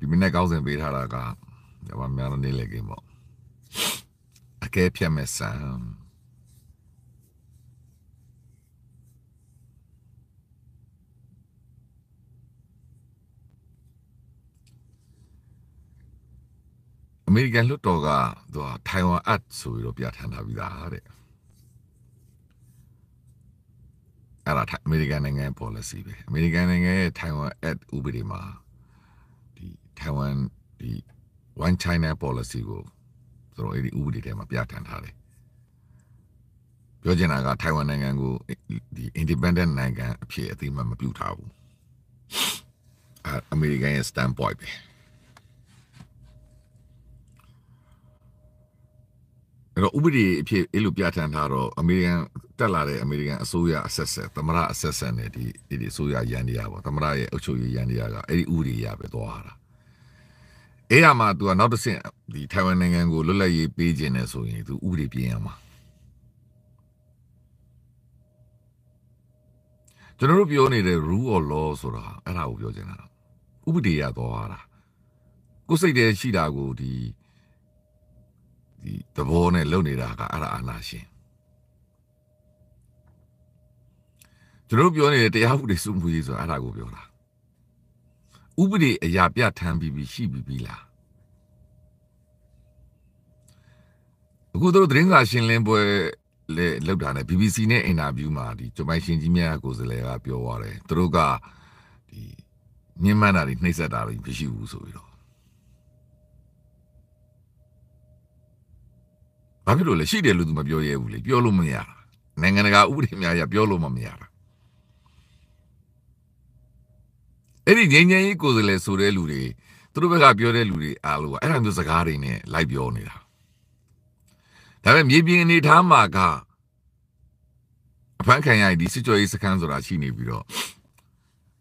ဒီမနေ့ကောင်းစဉ်ပေးထားတာကညမများနေလေကင်းပေါ့အကဲဖြတ်မဲ့ဆန်အမေရိကန်လွှတ်တော်ကသူကထိုင်ဝမ်အတ်ဆိုပြီးတော့ပြဋ္ဌာန်းထားပြီးသားတဲ့အဲ့ဒါအမေရိကန်နိုင်ငံ policy ပဲအမေရိကန်နိုင်ငံရဲ့ထိုင်ဝမ် act ဥပဒေမှာထိုင်ဝမ်ဒီ one china policy ကိုသူတို့အဲ့ဒီဥပဒေထဲမှာပြဋ္ဌာန်းထားတယ်ပြောချင်တာကထိုင်ဝမ်နိုင်ငံကိုဒီ independent နိုင်ငံအဖြစ်အသိမှမပြုထားဘူးအဲအမေရိကန်ရဲ့ standpoint ပဲအဲ့တော့ဥပဒေအဖြစ်အဲ့လိုပြဋ္ဌာန်းထားတော့အမေရိကန်တက်လာတဲ့အမေရိကန်အစိုးရအဆက်ဆက်သမရအဆက်ဆက်နဲ့ဒီဒီအစိုးရရန်တရားပေါ့သမရရဲ့အုပ်ချုပ်ရေးရန်တရားကအဲ့ဒီဥပဒေရပဲသွားတာအဲ့ရမှာ तू ကနောက်တစ်ဆင့်ဒီထိုင်ဝမ်နိုင်ငံကိုလွတ်လပ်ရေးပေးခြင်းနဲ့ဆိုရင် तू ဥပဒေပြင်ရမှာကျွန်တော်တို့ပြောနေတဲ့ rule of law ဆိုတာအဲ့ဒါကိုပြောချင်တာဥပဒေရသွားတာကိုယ်စိတ်ထဲရှိတာကိုဒီဒီသဘောနဲ့လုပ်နေတာကအဲ့ဒါအာနာရှင်ကျွန်တော်တို့ပြောနေတဲ့တရားဥပဒေစုမှုရေးဆိုတာအဲ့ဒါကိုပြောတာဥပဒေအရာပြဋ္ဌာန်းပြီးပြီးရှိပြီးပြီလားအခုတို့သတင်းစာရှင်းလင်းပွဲလေလောက်တာနဲ့ BBC နဲ့အင်တာဗျူးမှာဒီဂျမိုင်ရှင်ကြီးမြတ်ကိုယ်စားလှယ်ကပြောသွားတယ်သူတို့ကဒီညှဉ်းပန်းတာတွေနှိပ်စက်တာတွေမရှိဘူးဆိုပြီးတော့ဘာဖြစ်လို့လဲရှိတယ်လို့သူမပြောရဲဘူးလေပြောလို့မရတာနိုင်ငံတကာဥပဒေများရပြောလို့မမရတာအဲ့ဒီငញ្ញန်ကြီးကိုယ်စားလှယ်ဆိုတဲ့လူတွေသူတို့ဘက်ကပြောတဲ့လူတွေအားလို့ကအဲ့လိုမျိုးစကားတွေနဲ့လိုက်ပြောနေတာဒါပေမဲ့မြေပြင်အနေထားမှာကအဖမ်းခံရရင်ဒီစစ်ကြောရေးစခန်းဆိုတာရှိနေပြီးတော့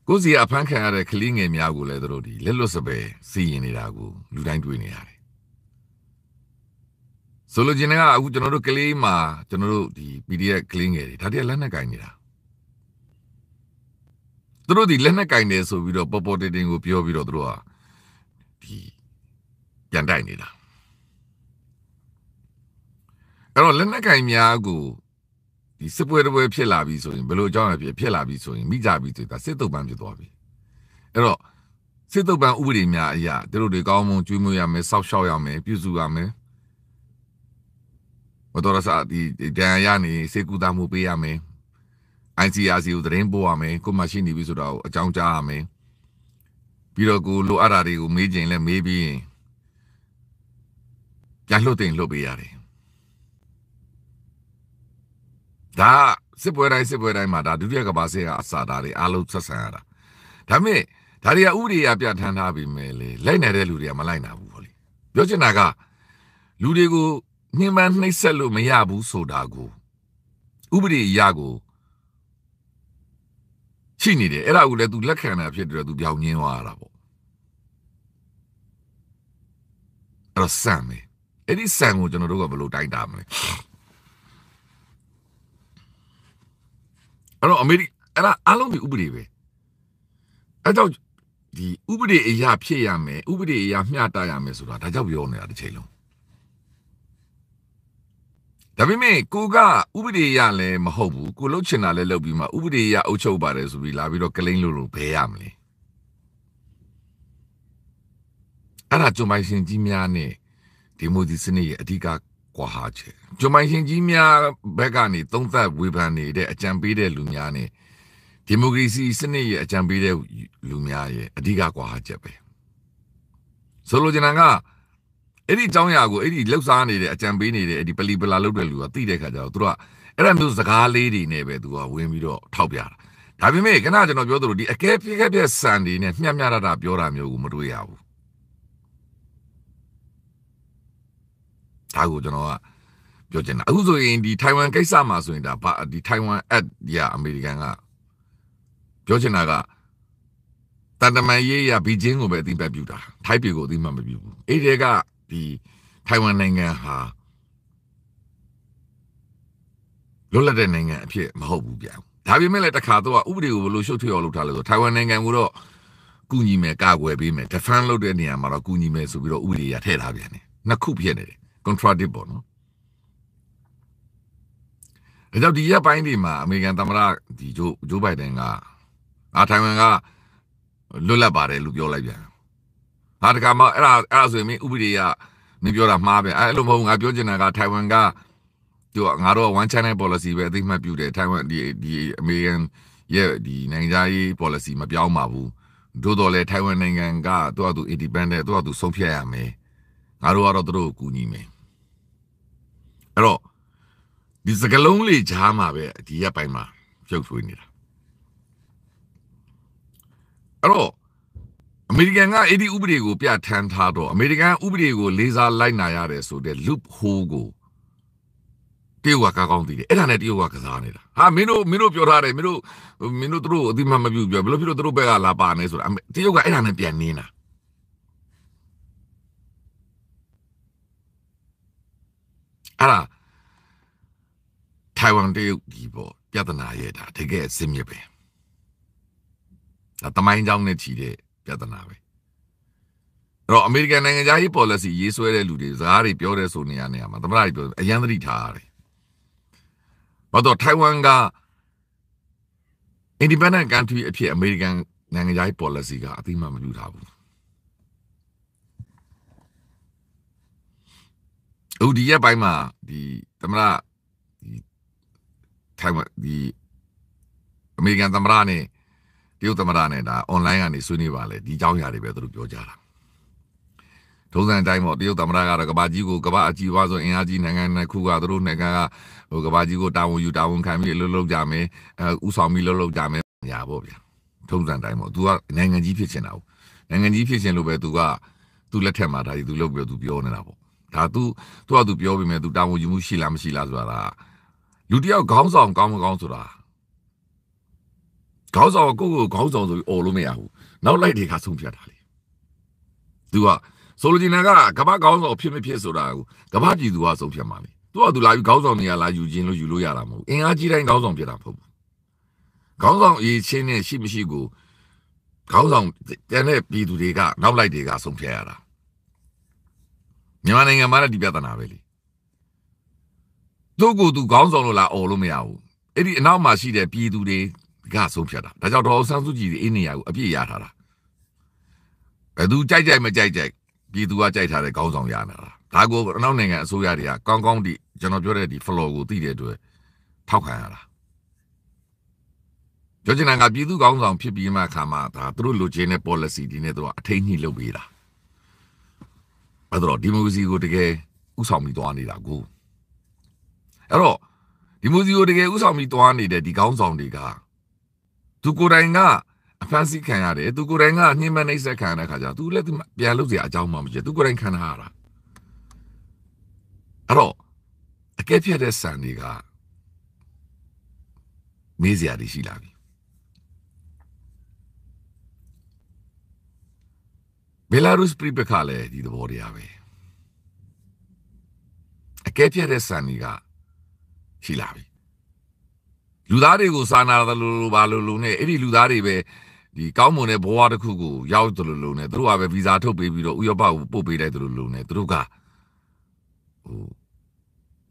ကိုယ်စီအဖမ်းခံရတဲ့ကလေးငယ်များကိုလည်းတို့ဒီလက်လွတ်စပယ်စီရင်နေတာကိုလူတိုင်းတွေ့နေရတယ်ဆိုလိုချင်တာကအခုကျွန်တော်တို့ကလေးမှာကျွန်တော်တို့ဒီ PDF ကလေးငယ်တွေဒါတည်းလက်နဲ့ကင်နေတာသူတို့ဒီလက်နဲ့ကင်နေဆိုပြီးတော့ပေါ်ပေါ်တင်တင်ကို ပြောပြီးတော့သူတို့ကဒီပြန်တိုက်နေတာအဲ့တော့လက်နက်ကင်များကိုဒီစစ်ပွဲတစ်ပွဲဖြစ်လာပြီဆိုရင်ဘယ်လိုအကြောင်းအရာဖြစ်ဖြစ်လာပြီဆိုရင်မိကြပြီဆိုတာစစ်တုပ်ပန်းဖြစ်သွားပြီအဲ့တော့စစ်တုပ်ပန်းဥပဒေများအရာတို့တွေကောင်းမွန်ကျွေးမွေးရမယ်စောက်ရှောက်ရမယ်ပြုစုရမယ်မတော်ရစားဒီဒဏ်ရာနေစေကူတာမှုပေးရမယ် ICRC ကိုသတင်းပို့ရမယ်ကိုမှရှိနေပြီဆိုတော့အကြောင်းကြားရမယ်ပြီးတော့ကို လိုအပ်တာတွေကို မေးကြင်လဲမေးပြီးရင်ပြန်လှုပ်တင်လှုပ်ပေးရတယ်ဒါစစ်ပွဲတိုင်းစစ်ပွဲတိုင်းမှာဒါဒုတိယကမ္ဘာစစ်ကအစတာတွေအလုံးဆက်ဆံရတာဒါပေမဲ့ဒါတွေကဥပဒေအရပြဋ္ဌာန်းထားပြီးမယ်လေလိုက်နေတဲ့လူတွေကမလိုက်နိုင်ဘူးဟောလေပြောချင်တာကလူတွေကိုညှဉ်းပန်းနှိပ်စက်လို့မရဘူးဆိုတာကိုဥပဒေအရကိုရှိနေတယ်အဲ့ဒါကိုလည်း तू လက်ခံတာဖြစ်တယ် तू ပြောင်းငင်းသွားတာပေါ့အဲ့တော့ဆန်မယ်အဲ့ဒီဆန်ကိုကျွန်တော်တို့ကဘယ်လိုတိုက်တာမလဲအဲ့တော့အမေရိအဲ့ဒါအလုံးဒီဥပဒေပဲအဲ့တော့ဒီဥပဒေအရာဖြစ်ရမယ်ဥပဒေအရာမျှတရမယ်ဆိုတာဒါကြောင့်ပြောနေတာတစ်ချိန်လုံးဒါပေမဲ့ကိုကဥပဒေအရလည်းမဟုတ်ဘူးကိုလှုပ်ချင်တာလည်းလှုပ်ပြီးမှဥပဒေအရအုပ်ချုပ်ပါတယ်ဆိုပြီးလာပြီးတော့ကလိန်လို့လို့ဘဲရမလဲအဲ့ဒါကျွန်မရှင်ကြီးများနဲ့ဒီမိုဒီစနစ်ရဲ့အဓိကကွာဟာချက်ဂျွန်မိုင်ရှင်ကြီးများဘက်ကနေသုံးသက်ဝေဖန်နေတဲ့အကြံပေးတဲ့လူများနဲ့ဒီမိုကရေစီစနစ်ရဲ့အကြံပေးတဲ့လူများရဲ့အဓိကကွာဟာချက်ပဲဆိုလိုချင်တာကအဲ့ဒီအကြောင်းအရာကိုအဲ့ဒီလှုပ်ရှားနေတဲ့အကြံပေးနေတဲ့အဲ့ဒီပလီပလာလုပ်တဲ့လူကသိတဲ့ခါကျတော့သူကအဲ့ဒါမျိုးစကားလေးတွေနဲ့ပဲသူကဝင်ပြီးတော့ထောက်ပြတာဒါပေမဲ့ခဏကျွန်တော်ပြောသလိုဒီအကဲပြက်ပြက်ဆန်တွေနဲ့မျက်မျှရတာပြောတာမျိုးကိုမတွေ့ရဘူးဒါကိုကျွန်တော်ကပြောချင်တာအခုဆိုရင်ဒီထိုင်ဝမ်ကိစ္စမှာဆိုရင်ဒါဘာဒီထိုင်ဝမ် app ရာအမေရိကန်ကပြောချင်တာကတန်တမန်ရေးရာဘီဂျင်းကိုပဲအသိပတ်ပြူတာ ထိုက်ပြည်ကိုအသိမှတ်မပြူဘူးအဲ့ဒီကဒီထိုင်ဝမ်နိုင်ငံဟာလွတ်လပ်တဲ့နိုင်ငံအဖြစ်မဟုတ်ဘူးပြန်ဒါပေမဲ့လည်းတခါတော့ဥပဒေကိုဘယ်လိုရှုပ်ထွေးအောင်လုပ်ထားလဲဆိုထိုင်ဝမ်နိုင်ငံကိုတော့ကူညီမယ်ကာကွယ်ပေးမယ် defend လုပ်တဲ့နေရာမှာတော့ကူညီမယ်ဆိုပြီးတော့ဥပဒေရထည့်ထားပြန်တယ်နှစ်ခုဖြစ်နေတယ် contradict ပေါ့နော်။ဒါကြောင့်ဒီရက်ပိုင်းဒီမှာအမေရိကန်သမ္မတဒီဂျိုးဂျိုးဘိုင်ဒန်ကအာထိုင်ဝမ်ကလွတ်လပ်ပါတယ်လို့ပြောလိုက်ပြန်။ဟာတကမှအဲ့ဒါအဲ့ဒါဆိုရင်မင်းဥပဒေကမင်းပြောတာမှားပဲ။အဲ့လိုမဟုတ်ငါပြောချင်တာကထိုင်ဝမ်ကသူကငါတို့က one channel policy ပဲအသိမှတ်ပြုတယ်ထိုင်ဝမ်ဒီဒီအမေရိကန်ရဲ့ဒီနိုင်ငံသားရေး policy မပြောင်းပါဘူး။သို့တော်လည်းထိုင်ဝမ်နိုင်ငံကသူ့အတူ independent သူ့အတူဆုံးဖြတ်ရမယ်ငါတို့ကတော့သူတို့ကိုကူညီမယ်အဲ့တော့ဒီစကလုံးလေးချားမှာပဲဒီရက်ပိုင်းမှာပြုတ်ဆွေးနေတာအဲ့တော့အမေရိကန်ကအဲ့ဒီဥပဒေကိုပြဋ္ဌာန်းထားတော့အမေရိကန်ဥပဒေကိုလေးစားလိုက်နာရတယ်ဆိုတဲ့ loop hole ကိုတရုတ်ကကကောင်းသိတယ်အဲ့ဒါနဲ့တရုတ်ကကစားနေတာဟာမင်းတို့မင်းတို့ပြောထားတယ်မင်းတို့မင်းတို့တို့အတိမမပြုတ်ပြောဘယ်လိုဖြစ်လို့တို့ဘက်ကလာပါနေဆိုတာတရုတ်ကအဲ့ဒါနဲ့ပြန်နေတာအဲ့ဒါထိုင်ဝမ်တရုတ်ဒီပေါ့ပြဿနာရဲ့ဒါတကယ်အစစ်မြစ်ပဲဒါတမိုင်းကြောင်းနဲ့ချီတဲ့ပြဿနာပဲအဲ့တော့အမေရိကန်နိုင်ငံသားကြီး policy ရေးဆွဲတဲ့လူတွေစကားတွေပြောတဲ့ဆိုနေရနေရမှာသမ္မတတွေပြောအရန်သတိထားရတယ်ဘာတော့ထိုင်ဝမ်က independent country အဖြစ်အမေရိကန်နိုင်ငံသားကြီး policy ကအသိမှမပြုထားဘူးဟိုဒီရက်ပိုင်းမှာဒီသမရဒီထိုင်ဒီအမေရိကန်သမရနဲ့တရုတ်သမရနဲ့ဒါ online ကနေဆွေးနွေးပါလေဒီအကြောင်းအရာတွေပဲသူတို့ပြောကြတာထုံးစံအတိုင်းပေါ့တရုတ်သမ္မတကတော့ကဘာကြီးကိုကဘာအကြီးအဝါဆုံးအင်အားကြီးနိုင်ငံတစ်ခုကသူတို့နိုင်ငံကဟိုကဘာကြီးကိုတာဝန်ယူတာဝန်ခံပြီးလှုပ်လှုပ်ကြမယ်အဲဥဆောင်ပြီးလှုပ်လှုပ်ကြမယ်ညာပေါ့ဗျာထုံးစံအတိုင်းပေါ့ तू ကနိုင်ငံကြီးဖြစ်ချင်တာ ਉਹ နိုင်ငံကြီးဖြစ်ချင်လို့ပဲ तू ကသူ့လက်ထက်မှာဒါကြီး तू လုပ်ပြီး तू ပြောနေတာပေါ့ဒါသူသူကသူပြောပြီးမယ်သူတာဝန်ယူမှုရှိလားမရှိလားဆိုတာဒါလူတယောက်ခေါင်းဆောင်ကောင်းမကောင်းဆိုတာခေါင်းဆောင်ကိုကိုခေါင်းဆောင်ဆိုပြီးအော်လို့မရဘူးနောက်လိုက်တွေကဆုံးဖြတ်တာလေသူကဆိုလိုချင်တာကကမ္ဘာခေါင်းဆောင်ဖြစ်မဖြစ်ဆိုတာကိုကမ္ဘာပြည်သူကဆုံးဖြတ်မှာလေသူကသူလာယူခေါင်းဆောင်နေရလားယူခြင်းလို့ယူလို့ရတာမဟုတ်အင်အားကြီးတိုင်းခေါင်းဆောင်ဖြစ်တာမဟုတ်ဘူးခေါင်းဆောင်အရေးချင်းနဲ့ရှိမရှိကိုခေါင်းဆောင်တန်တဲ့ပြည်သူတွေကနောက်လိုက်တွေကဆုံးဖြတ်ရတာမြန်မာနိုင်ငံမှာလည်းဒီပြဿနာပဲလေသူ့ကိုယ်သူခေါင်းဆောင်လို့လားအော်လို့မရဘူးအဲ့ဒီအနောက်မှာရှိတဲ့ပြည်သူတွေကဆုံးဖြတ်တာဒါကြောင့်ဒေါ်ဆန်းစုကြည်ဒီအိနေရကိုအပြည့်ရထားတာဘယ်သူကြိုက်ကြိုက်မကြိုက်ကြိုက်ပြည်သူကကြိုက်ထားတဲ့ခေါင်းဆောင်ရနေတာဒါကိုအနောက်နိုင်ငံအစိုးရတွေကကောင်းကောင်းဒီကျွန်တော်ပြောတဲ့ဒီ flow ကိုသိတဲ့အတွက်ထောက်ခံရတာကြောချင်တာကပြည်သူကောင်းဆောင်ဖြစ်ပြီးမှခါမှဒါသူတို့လိုချင်တဲ့ policy ဒီနဲ့တော့အထိတ်ညှိလုပ်ပေးတာအဲ့တော့ဒီမိုကရေစီကိုတကယ်ဥဆောင်ပြီးသွားနေတာကိုအဲ့တော့ဒီမိုကရေစီကိုတကယ်ဥဆောင်ပြီးသွားနေတဲ့ဒီကောင်းဆောင်တွေကသူကိုယ်တိုင်ကအဖန်စီခံရတယ်သူကိုယ်တိုင်ကညှဉ်းပန်းနှိပ်စက်ခံရတဲ့ခါကျသူလည်းပြန်လို့စရာအကြောင်းမှမရှိဘူးသူကိုယ်တိုင်ခံထားရတာအဲ့တော့အကဲဖြတ်တဲ့ဆန်တွေကမေးစရာတွေရှိလာပြီဘေလာရုစ်ပြည်ပခါလည်းဒီသဘောတရားပဲအကဲပြတ်တဲ့စံတွေကရှိလာပြီလူသားတွေကိုစာနာတယ်လို့လို့ဘာလို့လို့နဲ့အဲ့ဒီလူသားတွေပဲဒီကောင်းမွန်တဲ့ဘဝတစ်ခုကိုရောက်တယ်လို့လို့နဲ့သူတို့ကပဲဗီဇာထုတ်ပေးပြီးတော့ဥရောပကိုပို့ပေးလိုက်တယ်လို့လို့နဲ့သူတို့ကဟို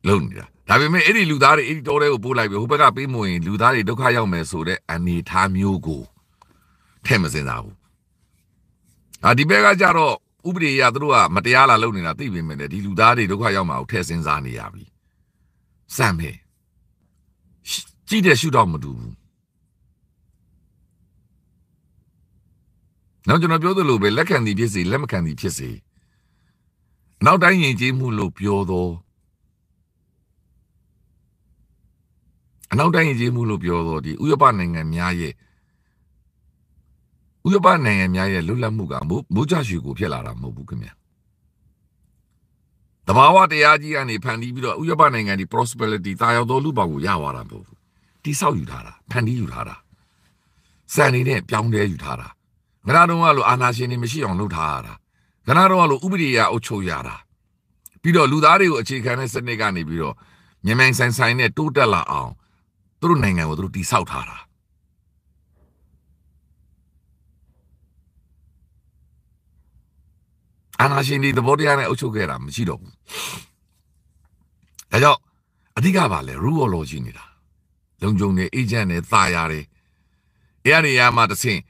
လုံနေတာဒါပေမဲ့အဲ့ဒီလူသားတွေအဲ့ဒီတော်တွေကိုပို့လိုက်ပြီးဟိုဘက်ကပေးမဝင်လူသားတွေဒုက္ခရောက်မယ်ဆိုတဲ့အနေထားမျိုးကိုထဲ့မစင်စားဘူးအာဒီဘက်ကကြတော့ဥပဒေအရသူတို့ကမတရားလာလုပ်နေတာသိပေမဲ့ဒီလူသားတွေဒုက္ခရောက်မှာကိုထည့်စဉ်းစားနေရပြီစမ်းပဲကြည့်တဲ့ရှုတော့မတူဘူးနောက်ကျွန်တော်ပြောသလိုပဲလက်ခံသည်ဖြစ်စေလက်မခံသည်ဖြစ်စေနောက်တိုင်းယဉ်ကျေးမှုလို့ပြောတော့အနောက်တိုင်းယဉ်ကျေးမှုလို့ပြောတော့ဒီဥရောပနိုင်ငံများရဲ့ဥရောပနိုင်ငံများရဲ့လွတ်လပ်မှုကမိုးကြရွှေကိုဖြစ်လာတာမဟုတ်ဘူးခင်ဗျာတဘာဝတရားကြီးကနေဖန်တီးပြီးတော့ဥရောပနိုင်ငံဒီ prosperity တာရောက်တော်လူပေါင်းကိုရသွားတာမဟုတ်ဘူးတိဆောက်ယူထားတာဖန်တီးယူထားတာစံနေနဲ့ပြောင်းလဲယူထားတာငနာတော့ကလို့အာနာရှင်တွေမရှိအောင်လုပ်ထားရတာငနာတော့ကလို့ဥပဒေရအုပ်ချုပ်ရတာပြီးတော့လူသားတွေကိုအခြေခံတဲ့စနစ်ကနေပြီးတော့မြန်မြန်ဆန်ဆန်နဲ့တိုးတက်လာအောင်သူတို့နိုင်ငံကိုသူတို့တိဆောက်ထားတာအာဏာရှင်တွေသဘောတရားနဲ့အုပ်ချုပ်ခဲ့တာမရှိတော့ဘူးဒါကြောင့်အဓိကပါလဲ rule of law ရှိနေတာလုံခြုံနေ agent နဲ့တာယာတွေအဲ့ရနေရာမှာတဆင့်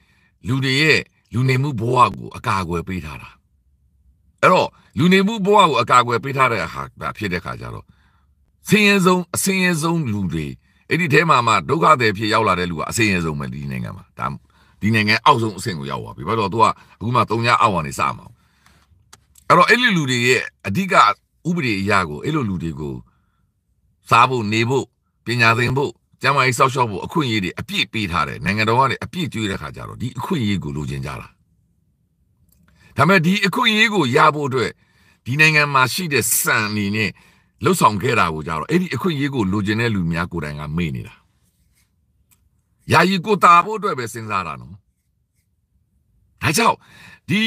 လူတွေရဲ့လူနေမှုဘဝကိုအကာအကွယ်ပေးထားတာအဲ့တော့လူနေမှုဘဝကိုအကာအကွယ်ပေးထားတဲ့ဟာဖြစ်တဲ့ခါကျတော့ဆင်းရဲဆုံးအဆင်းရဲဆုံးလူတွေအဲ့ဒီထဲမှာမှဒုက္ခတွေဖြစ်ရောက်လာတဲ့လူကအဆင်းရဲဆုံးပဲဒီနိုင်ငံမှာဒါဒီနိုင်ငံအောက်ဆုံးအဆင့်ကိုရောက်သွားပြီဘာလို့လဲသူကအခုမှ၃ညအောက်ကနေစမှာအဲ့တော့အဲ့လိုလူတွေရဲ့အဓိကဥပဒေအရာကိုအဲ့လိုလူတွေကိုစားဖို့နေဖို့ပညာသင်ဖို့ကျန်းမာရေးစောင့်ရှောက်ဖို့အခွင့်အရေးတွေအပြည့်ပေးထားတယ်နိုင်ငံတော်ကနေအပြည့်ကျွေးတဲ့ခါကျတော့ဒီအခွင့်အရေးကိုလိုချင်ကြတာဒါပေမဲ့ဒီအခွင့်အရေးကိုရဖို့အတွက်ဒီနိုင်ငံမှာရှိတဲ့စံအနေနဲ့လှုပ်ဆောင်ခဲ့တာကိုကြတော့အဲ့ဒီအခွင့်အရေးကိုလိုချင်တဲ့လူများကိုယ်တိုင်ကမေ့နေတာယာယီကိုတာဖို့အတွက်ပဲစဉ်းစားတာနော်ဒါကြောင့်ဒီ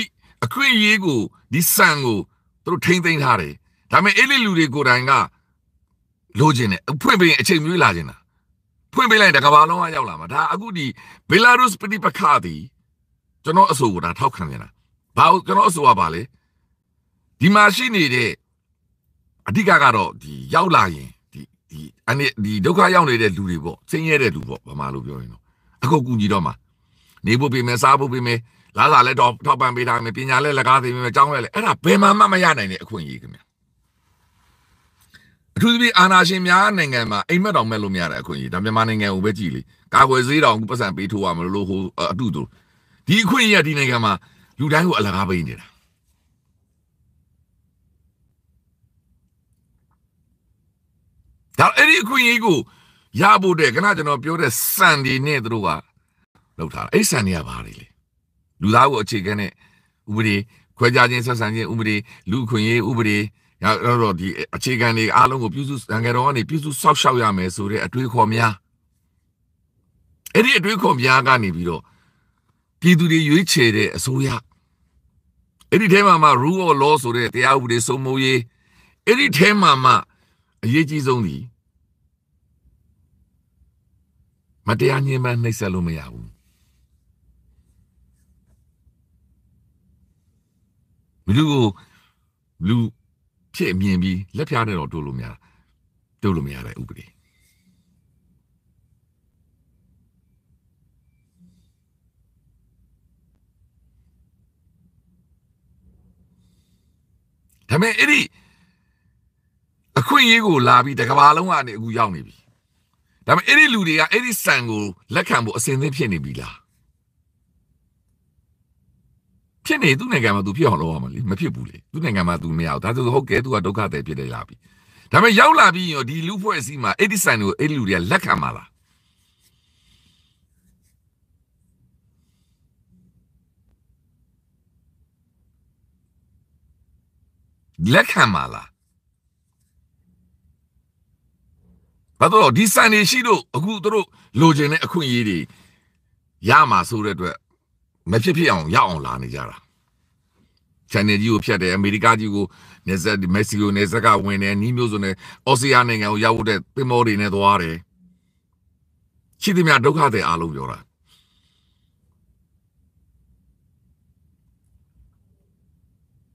အခွင့်အရေးကိုဒီစံကိုသူတို့ထိမ့်သိမ်းထားတယ်ဒါပေမဲ့အဲ့ဒီလူတွေကိုယ်တိုင်ကလိုချင်တယ်ဖွင့်ပေးရင်အချိန်မွေးလာချင်တာဖွင့်ပေးလိုက်တကဘာလုံးကရောက်လာမှာဒါအခုဒီဘီလာရုစ်ပဋိပက္ခသည်ကျွန်တော်အဆိုကိုဒါထောက်ခံနေတာဘာကျွန်တော်အဆိုကပါလေဒီမှာရှိနေတဲ့အဓိကကတော့ဒီရောက်လာရင်ဒီဒီအနေဒီဒုက္ခရောက်နေတဲ့လူတွေပေါ့ဆင်းရဲတဲ့လူပေါ့ဘာမှလို့ပြောရင်တော့အခုကူညီတော့မှာနေဖို့ပေးမယ်စားဖို့ပေးမယ်လာလာလဲတော့ထောက်ပံ့ပေးတာမယ်ပညာလဲလက်ကားသိမယ်အကြောင်းလဲလဲအဲ့ဒါဘယ်မှမှမရနိုင်တဲ့အခွင့်အရေးခင်ဗျာအထူးသဖြင့်အာဏာရှင်များနိုင်ငံမှာအိမ်မက်တော်မဲ့လို့မရတဲ့အခွင့်အရေးဒါမြန်မာနိုင်ငံကိုပဲကြည်လေကာကွယ်ဆေးတောင်ပတ်စံပေးထိုးရမလို့ဟိုအတုတူဒီအခွင့်အရေးကဒီနိုင်ငံမှာလူတိုင်းကိုအလကားပေးနေတာဒါအဲ့ဒီအခွင့်အရေးကိုရဖို့တဲ့ခဏကျွန်တော်ပြောတဲ့စံဒီနဲ့တို့ကလောက်ထားတာအဲ့စံတွေကဘာတွေလဲလူသားကိုအခြေခံတဲ့ဥပဒေခွဲခြားခြင်းဆက်ဆံခြင်းဥပဒေလူခွင့်ရေးဥပဒေနောက်တော့ဒီအခြေခံတွေအားလုံးကိုပြုစုနိုင်ငံတော်ကနေပြုစုစောက်ရှောက်ရမယ်ဆိုတဲ့အတွေးခေါ်များအဲ့ဒီအတွေးခေါ်များကနေပြီးတော့ပြည်သူတွေရွေးချယ်တဲ့အစိုးရအဲ့ဒီထဲမှာမှ rule of law ဆိုတဲ့တရားဥပဒေစိုးမိုးရေးအဲ့ဒီထဲမှာမှအရေးကြီးဆုံးဒီမတရားညှဉ်းပန်းနှိပ်စက်လို့မရဘူးလူကိုလူဖြစ်မြင်ပြီးလက်ဖျားနဲ့တော့တို့လို့မရတို့လို့မရတဲ့ဥပဒေဒါပေမဲ့အဲ့ဒီအခွင့်အရေးကိုလာပြီးတကဘာလုံးကနေအခုရောက်နေပြီဒါပေမဲ့အဲ့ဒီလူတွေကအဲ့ဒီစံကိုလက်ခံဖို့အစင်သင့်ဖြစ်နေပြီလားဖြစ်နေသူ့နိုင်ငံမှာသူဖြစ်အောင်လုပ်ရမှာလေမဖြစ်ဘူးလေသူ့နိုင်ငံမှာသူမရဘူးဒါဆိုဟုတ်ကဲသူကဒုက္ခသည်ဖြစ်တယ်လာပြီဒါပေမဲ့ရောက်လာပြီးရောဒီလူဖွဲ့အစည်းမှာအဲ့ဒီဆိုင်ကိုအဲ့ဒီလူတွေကလက်ခံပါလားလက်ခံပါလားဘာလို့ဒီစံနေရှိလို့အခုတို့လိုချင်တဲ့အခွင့်အရေးတွေရမှာဆိုတဲ့အတွက်မဖြစ်ဖြစ်အောင်ရအောင်လာနေကြတာချန်နယ်ကြီးကိုဖြတ်တယ်အမေရိကကြီးကိုနေဆက်မက္ဆီကိုနေဆက်ကဝင်တယ်နီးမျိုးစုံနဲ့အော်စတြေးလျနိုင်ငံကိုရောက်တဲ့သင်္ဘောတွေနဲ့သွားတယ်ရှိသမျှဒုက္ခတွေအလုံးပြောတာ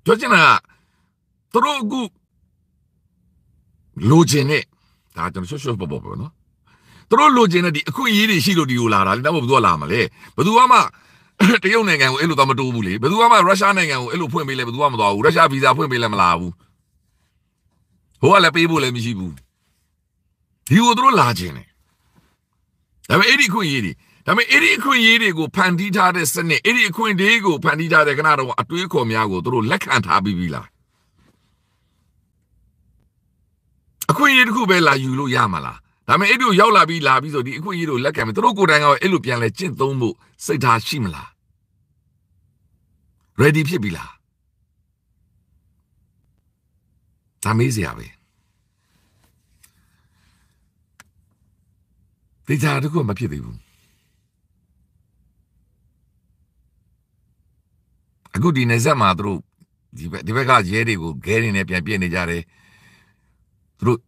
ပြောချင်တာကသူတို့အခုလိုချင်တဲ့ဒါကျွန်တော်ရွှေ့ရွှေ့ပေါ်ပေါ်ပေါ့နော်သူတို့လိုချင်တဲ့ဒီအခွင့်အရေးတွေရှိလို့ဒီကိုလာတာလေတော့ဘယ်သူကလာမလဲဘယ်သူမှတရုတ်နိုင်ငံကိုအဲ့လိုသွားမတိုးဘူးလေဘယ်သူမှရုရှားနိုင်ငံကိုအဲ့လိုဖွင့်ပေးလဲဘယ်သူမှမသွားဘူးရုရှားဗီဇာဖွင့်ပေးလဲမလာဘူးဟိုကလည်းပေးဖို့လည်းမရှိဘူးဒီကိုသူတို့လာခြင်းလေဒါပေမဲ့အဲ့ဒီခွင့်ရေးတွေဒါပေမဲ့အဲ့ဒီအခွင့်အရေးတွေကိုဖန်တီးထားတဲ့စနစ်အဲ့ဒီအခွင့်အရေးကိုဖန်တီးထားတဲ့ခဏတော့အတွေးခေါ်များကိုတို့လက်ခံထားပြီးပြီလားအခွင့်အရေးတစ်ခုပဲလာယူလို့ရမှာလားဒါပေမဲ့အဲ့လိုရောက်လာပြီးလာပြီးဆိုဒီအခွင့်အရေးတို့လက်ခံမယ်သူတို့ကိုယ်တိုင်ကအဲ့လိုပြန်လဲကျင့်သုံးဖို့စိတ်ထားရှိမလား ready ဖြစ်ပြီလားဒါမေးစရာပဲတေချာတခုမဖြစ်သေးဘူးအခုဒီနေဆက်မှာသူတို့ဒီဘက်ဒီဘက်ကရဲတွေကိုဂဲတွေနဲ့ပြန်ပြစ်နေကြတယ်သူတို့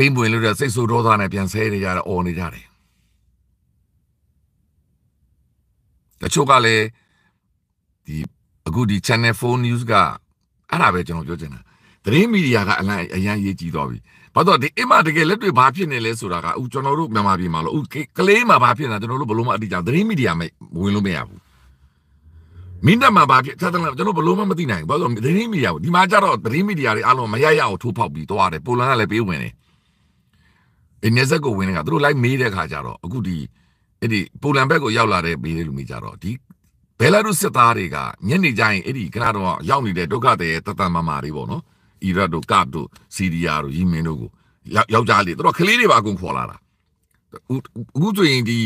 ပိမ့်ပွင့်လို့တဲ့စိတ်ဆိုးဒေါသနဲ့ပြန်ဆဲနေကြတာအော်နေကြတယ်တချို့ကလည်းဒီအခုဒီ channel 4 news ကအဲ့ဒါပဲကျွန်တော်ပြောချင်တာသတင်းမီဒီယာကအလံအရန်ရေးကြည့်သွားပြီဘာလို့ဒီအမတကယ်လက်တွေ့ဘာဖြစ်နေလဲဆိုတာကအခုကျွန်တော်တို့မြန်မာပြည်မှာလို့အခုကလေးမှာဘာဖြစ်နေတာကျွန်တော်တို့ဘယ်လိုမှအတိအကျသတင်းမီဒီယာမဝင်လို့မရဘူးမင်းတမဘာဖြစ်သက်သက်ကျွန်တော်ဘယ်လိုမှမသိနိုင်ဘူးဘာလို့သတင်းမီဒီယာဒီမှာကြတော့သတင်းမီဒီယာတွေအားလုံးမရရအောင်ထိုးဖောက်ပြီးသွားတယ်ပိုလန်ကလည်းပေးဝင်တယ်အင်းမျက်စက်ကိုဝင်နေတာသူတို့လိုက်မေးတဲ့ခါကျတော့အခုဒီအဲ့ဒီပိုလန်ဘက်ကိုရောက်လာတဲ့မေးတဲ့လူမေးကြတော့ဒီဘဲလာရုစ်စစ်သားတွေကညနေကျရင်အဲ့ဒီခဏတော့ရောက်နေတဲ့ဒုက္ခတွေရဲ့တတမမာတွေပေါ့နော်အီရတ်တို့ကပ်တို့ဆီးရီးယားတို့ယီမင်တို့ကိုယောက်ျားလေးသူတို့ကလေးတွေပါအကုန်ခေါ်လာတာအခုဆိုရင်ဒီ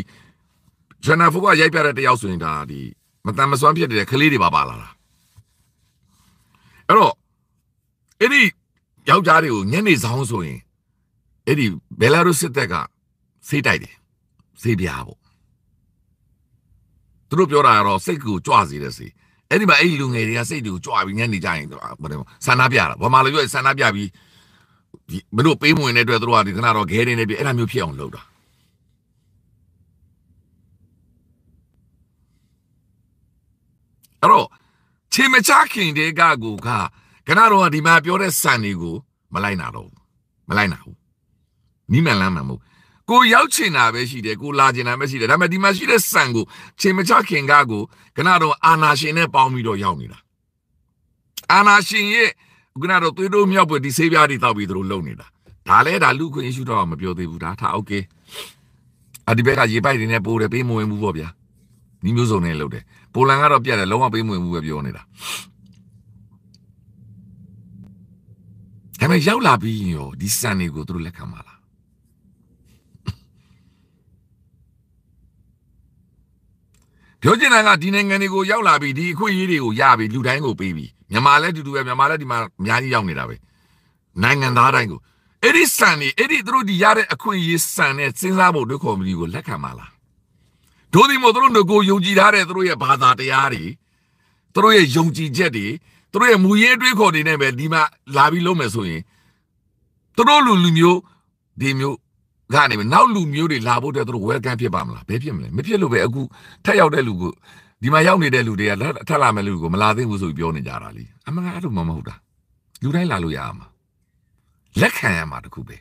ဂျန်နာဖူကရိုက်ပြတဲ့တယောက်ဆိုရင်ဒါဒီမတန်မစွမ်းဖြစ်တဲ့ကလေးတွေပါပါလာတာအဲ့တော့အဲ့ဒီယောက်ျားတွေကိုညနေဆောင်ဆိုရင်အဲ့ဒီဘယ်လာရုစ်စစ်တပ်ကစေးတိုက်တယ်စေးပြားပေါ့သူတို့ပြောတာကတော့စိတ်ကိုကြွစေတယ်စေအဲ့ဒီမှာအဲ့ဒီလူငယ်တွေကစိတ်တွေကိုကြွပြီးညနေကြရင်ဘာလဲဆန္ဒပြတာဗမာလူတွေဆန္ဒပြပြီးဒီမတို့ပေးမဝင်တဲ့အတွက်တို့ကဒီခဏတော့ခဲနေနေပြီအဲ့ဒါမျိုးဖြစ်အောင်လုပ်တာအဲ့တော့ခြေမချခင်တဲ့ကကိုကခဏတော့ဒီမှာပြောတဲ့စံတွေကို မလိုက်နာတော့ဘူးမလိုက်နာဘူးနိမန်လမ်းမှန်မဟုတ်ကိုရောက်ချင်တာပဲရှိတယ်ကိုလာချင်တာပဲရှိတယ်ဒါပေမဲ့ဒီမှာရှိတဲ့စံကိုချိန်မချခင်ကကိုကနတော့အာနာရှင်နဲ့ပေါင်းပြီးတော့ရောက်နေတာအာနာရှင်ရဲ့ကနတော့သွေးတို့မြောက်ပွေဒီဆေးပြားတွေတောက်ပြီးသူတို့လုံနေတာဒါလဲဒါလူခွင့်ရရှိတော့မပြောသေးဘူးဒါထားโอเคအဒီဘက်ကရေပိုက်တွေနဲ့ပိုးတယ်ပေးမဝင်ဘူးပေါ့ဗျာနီးမျိုးစုံနဲ့လုပ်တယ်ပိုလန်ကတော့ပြတ်တယ်လုံးဝပေးမဝင်ဘူးပဲပြောနေတာဒါပေမဲ့ရောက်လာပြီးရောဒီစံတွေကိုသူတို့လက်ခံပါလားပြောချင်တာကဒီနိုင်ငံတွေကိုရောက်လာပြီဒီအခွင့်အရေးတွေကိုရပြီလူတိုင်းကိုပေးပြီမြန်မာလည်းတူတူပဲမြန်မာလည်းဒီမှာအများကြီးရောက်နေတာပဲနိုင်ငံသားတိုင်းကိုအဲ့ဒီစံနေအဲ့ဒီသူတို့ဒီရတဲ့အခွင့်အရေးစံနဲ့စဉ်းစားဖို့ဒုက္ခမကြီးကိုလက်ခံပါလားတို့ဒီမို့သူတို့ငကိုယုံကြည်ထားတဲ့သူတို့ရဲ့ဘာသာတရားတွေသူတို့ရဲ့ယုံကြည်ချက်တွေသူတို့ရဲ့မူရင်းအတွေးခေါ်တွေနဲ့ပဲဒီမှာလာပြီးလုံးမယ်ဆိုရင်သူတို့လူလူမျိုးဒီမျိုးကနေနောက်လူမျိုးတွေလာဖို့အတွက်သူတို့ welcome ဖြစ်ပါမလားဘယ်ဖြစ်မလဲမဖြစ်လို့ပဲအခုထက်ရောက်တဲ့လူကိုဒီမှာရောက်နေတဲ့လူတွေကထက်လာမဲ့လူကိုမလာသိဘူးဆိုပြီးပြောနေကြတာလေအမှန်ကအဲ့လိုမှမဟုတ်တာလူတိုင်းလာလို့ရမှာလက်ခံရမှာတခုပဲ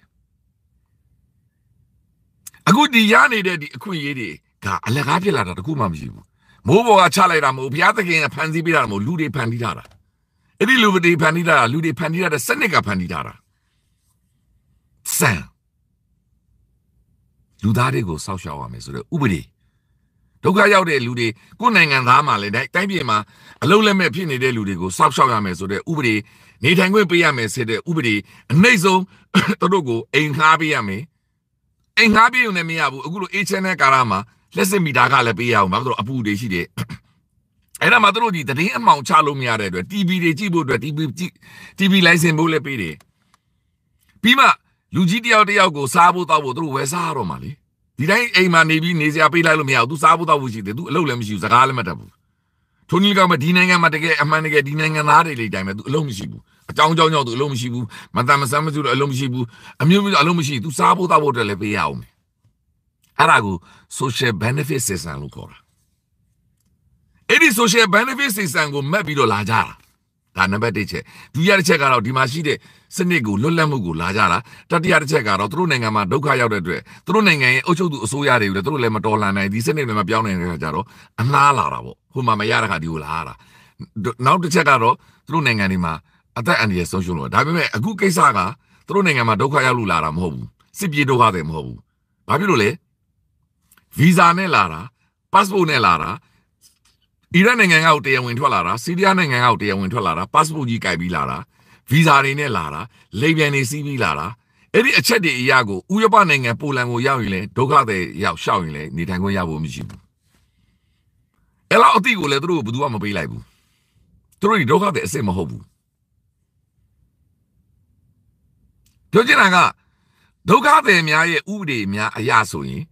အခုဒီရနေတဲ့ဒီအခွင့်အရေးတွေကအလကားဖြစ်လာတာတခုမှမရှိဘူးမိုးပေါ်ကချလိုက်တာမဟုတ်ဘုရားသခင်ကဖန်ဆီးပေးတာမဟုတ်လူတွေဖန်တီးထားတာအဲ့ဒီလူတွေဖန်တီးထားတာလူတွေဖန်တီးထားတဲ့စနစ်ကဖန်တီးထားတာစံလူသားတွေကိုစောက်ရှောက်ရမယ်ဆိုတော့ဥပဒေဒုက္ခရောက်တဲ့လူတွေကိုယ်နိုင်ငံသားမှလည်းတိုင်းပြည်မှာအလုံးလက်မဲ့ဖြစ်နေတဲ့လူတွေကိုစောက်ရှောက်ရမယ်ဆိုတဲ့ဥပဒေနေထိုင်ခွင့်ပေးရမယ်ဆိုတဲ့ဥပဒေအနှိမ့်ဆုံးသူတို့ကိုအိမ်ငှားပေးရမယ်အိမ်ငှားပေးုံနဲ့မရဘူးအခုလိုအေးချမ်းတဲ့ကာလမှာလက်စစ်မီတာကလည်းပေးရအောင်ဘာလို့အပူတွေရှိတယ်အဲ့ဒါမှသူတို့ဒီသတင်းအမှောင်ချလို့မရတဲ့အတွက် TV တွေကြည့်ဖို့အတွက် TV ကြည့် TV လိုင်စင်ဖို့လည်းပေးတယ်ပြီးမှလူကြီးတယောက်တယောက်ကိုစားဖို့တောက်ဖို့သူတို့ဝယ်စားရတော့မှာလေဒီတိုင်းအိမ်မှာနေပြီးနေစရာပေးလိုက်လို့မရဘူး तू စားဖို့တောက်ဖို့ရှိတယ် तू အလုပ်လည်းမရှိဘူးစကားလည်းမတတ်ဘူးထုံးကြီးကမှဒီနိုင်ငံမှာတကယ်အမှန်တကယ်ဒီနိုင်ငံသားတွေလေတိုင်းပဲ तू အလုပ်မရှိဘူးအကြောင်းကြောင်းကြောင့် तू အလုပ်မရှိဘူးမတန်မဆန်းမစုလို့အလုပ်မရှိဘူးအမျိုးမျိုးအလုပ်မရှိဘူး तू စားဖို့တောက်ဖို့အတွက်လည်းပေးရအောင်အဲ့ဒါကို social benefit system လို့ခေါ်တာအဲ့ဒီ social benefit system ကိုမက်ပြီးတော့လာကြတာဒါနံပါတ်၁ချက်ဒုတိယတစ်ချက်ကတော့ဒီမှာရှိတဲ့စနစ်ကိုလွတ်လပ်မှုကိုလာကြတာတတိယတစ်ချက်ကတော့သူတို့နိုင်ငံမှာဒုက္ခရောက်တဲ့အတွက်သူတို့နိုင်ငံရဲ့အုပ်ချုပ်သူအစိုးရတွေကိုလည်းသူတို့လည်းမတော်လှန်နိုင်ဒီစနစ်တွေမှာပြောင်းနေတဲ့ခါကျတော့အလားလာတာပေါ့ဟိုမှာမရတဲ့ခါဒီကိုလာရတာနောက်တစ်ချက်ကတော့သူတို့နိုင်ငံတွေမှာအသက်အန္တရာယ်ဆုံးရှုံးလို့ဒါပေမဲ့အခုကိစ္စကသူတို့နိုင်ငံမှာဒုက္ခရောက်လို့လာတာမဟုတ်ဘူးစစ်ပြေဒုက္ခတွေမဟုတ်ဘူးဘာဖြစ်လို့လဲဗီဇာနဲ့လာတာ passport နဲ့လာတာအီရတ်နိုင်ငံကတရားဝင်ထွက်လာတာဆီးရီးယားနိုင်ငံကတရားဝင်ထွက်လာတာပတ်စပို့ကြီးကိုက်ပြီးလာတာဗီဇာတွေနဲ့လာတာလေပြန်တွေစီးပြီးလာတာအဲ့ဒီအချက်တွေအရာကိုဥရောပနိုင်ငံပိုလန်ကိုရောက်ရင်လည်းဒုက္ခတွေရောက်ရှောက်ရင်လည်းနေထိုင်ခွင့်ရဖို့မရှိဘူးအဲ့လောက်အတိကိုလည်းသူတို့ကဘယ်သူမှမပေးလိုက်ဘူးသူတို့ဒီဒုက္ခတွေအစစ်မဟုတ်ဘူးပြောချင်တာကဒုက္ခတွေများရဲ့ဥပဒေများအရာဆိုရင်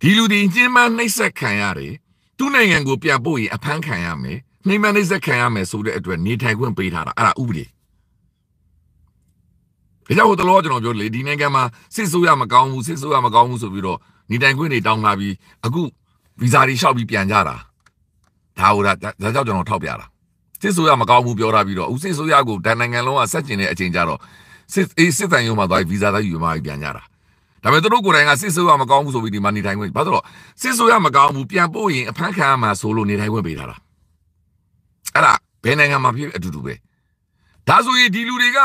ဒီလူတွေညှဉ်းပန်းနှိပ်စက်ခံရတယ်သူ့နိုင်ငံကိုပြန်ပို့ရင်အဖမ်းခံရမယ်နှိမ့်မနှိမ့်ဆက်ခံရမယ်ဆိုတဲ့အတွက်နေထိုင်ခွင့်ပေးထားတာအဲ့ဒါဥပဒေဒါကြောင့်ဟိုတလောကျွန်တော်ပြောလေဒီနိုင်ငံမှာစစ်ဆိုးရမကောင်းဘူးစစ်ဆိုးရမကောင်းဘူးဆိုပြီးတော့နေတိုင်ခွင့်တွေတောင်းလာပြီးအခုဗီဇာတွေလျှောက်ပြီးပြန်ကြတာဒါဟိုဒါဒါကြောင့်ကျွန်တော်ထောက်ပြတာစစ်ဆိုးရမကောင်းဘူးပြောထားပြီးတော့ဦးစစ်ဆိုးရကိုဒဏ်နိုင်ငံလုံးကဆက်ကျင်တဲ့အချိန်ကျတော့စစ်အေးစစ်တန်ရုံမှာသွားဗီဇာသားယူမှပြန်ကြတာဒါပေမဲ့သူတို့ကိုယ်တိုင်ကစစ်ဆိုးရမကောင်းဘူးဆိုပြီးဒီမှာနေထိုင်ခွင့်ဘာလို့လဲစစ်ဆိုးရမကောင်းဘူးပြန်ပို့ရင်အဖမ်းခံရမှာဆိုလို့နေထိုင်ခွင့်ပေးထားတာအဲ့ဒါဘယ်နိုင်ငံမှာဖြစ်အတူတူပဲဒါဆိုရင်ဒီလူတွေက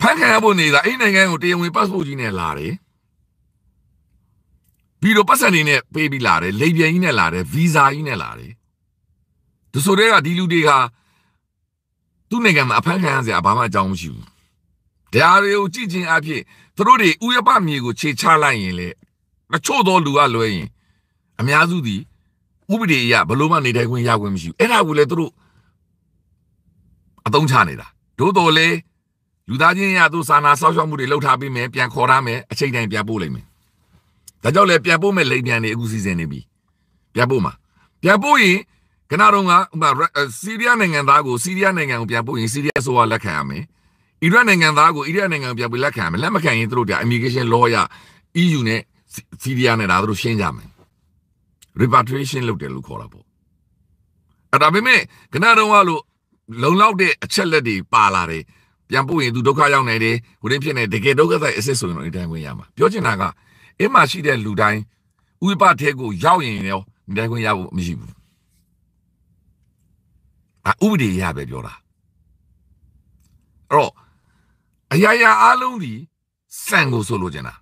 ဖမ်းခံရဖို့နေတာအဲ့နိုင်ငံကိုတရားဝင် passport ကြီးနဲ့လာတယ်ပြီးတော့ပတ်စံနေနဲ့ပေးပြီးလာတယ်လေပြန်ကြီးနဲ့လာတယ်ဗီဇာကြီးနဲ့လာတယ်ဒါဆိုတော့ကဒီလူတွေကသူ့နိုင်ငံမှာအဖမ်းခံရစရာဘာမှအကြောင်းမရှိဘူးတရားတွေကိုကြည့်ခြင်းအပြင်သူတို့တွေဥရပမြေကိုခြေချလိုက်ရင်လေမချို့သောလူကလွဲရင်အများစုသည်ဥပဒေအရဘလို့မှနေထိုင်ခွင့်ရခွင့်မရှိဘူးအဲ့ဒါကိုလေသူတို့အသုံးချနေတာသို့တော်လေလူသားချင်းရသူစာနာဆောက်ရှောက်မှုတွေလှုပ်ထားပြီးမယ်ပြန်ခေါ်ရမယ်အချိန်တိုင်းပြန်ပို့လိုက်မယ်ဒါကြောင့်လေပြန်ပို့မဲ့လိမ်ပြန်နေအခုစီစဉ်နေပြီပြန်ပို့မှာပြန်ပို့ရင်ကနတော့ကဥပမာစီးရီးယားနိုင်ငံသားကိုစီးရီးယားနိုင်ငံကိုပြန်ပို့ရင်စီးရီးယားဆိုတာလက်ခံရမယ်။အီရန်နိုင်ငံသားကိုအီရန်နိုင်ငံပြန်ပြီးလက်ခံမယ်လက်မခံရင်တို့တရား immigration law ရ EU နဲ့စီးရီးယားနဲ့ဒါတို့ရှင်းကြမယ် repatriation လုပ်တယ်လို့ခေါ်တာပေါ့အဲ့ဒါပေမဲ့ကနတော့ကလို့လုံလောက်တဲ့အချက်လက်တွေပါလာတယ်ပြန်ပို့ရင်သူဒုက္ခရောက်နိုင်တယ်ဟိုတင်းဖြစ်နေတကယ်ဒုက္ခဆိုင်အစစ်ဆိုရင်တော့အတိုင်းခွင့်ရမှာပြောချင်တာကအင်းမှာရှိတဲ့လူတိုင်းဥပထဲကိုရောက်ရင်ရောအတိုင်းခွင့်ရဖို့မရှိဘူးအဥပဒေရပဲပြောတာအဲ့တော့အရာရာအလုံးသည်ဆန်ကိုဆိုလိုချင်တာ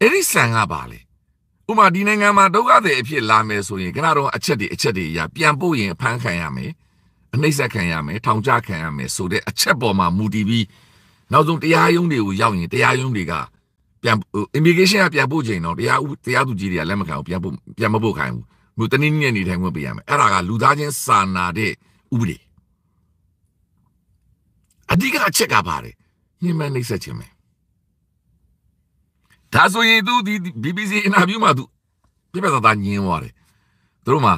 အဲ့ဒီဆန်ကပါလေဥမာဒီနိုင်ငံမှာဒုက္ခတွေအဖြစ်လာမယ်ဆိုရင်ခဏတော့အချက်တွေအချက်တွေအရာပြန်ပို့ရင်အဖမ်းခံရမယ်အနှိမ့်ဆက်ခံရမယ်ထောင်ချခံရမယ်ဆိုတဲ့အချက်ပေါ်မှာမူတည်ပြီးနောက်ဆုံးတရားရုံးတွေကိုရောက်ရင်တရားရုံးတွေကပြန် immigration ကပြန်ပို့ချိန်တော့တရားဥတရားသူကြီးတွေကလက်မခံဘူးပြန်ပို့ပြန်မပို့ခိုင်းဘူးမြို့တနည်းနည်းနေထိုင်ခွင့်ပေးရမယ်အဲ့ဒါကလူသားချင်းစာနာတဲ့ဥပဒေအဓိကအချက်ကပါတယ်ညှဉ်းပန်းနှိပ်စက်ခြင်းပဲဒါဆိုရင်သူဒီ BBC အင်တာဗျူးမှာသူပြပြသားသားညင်းသွားတယ်သူတို့မှာ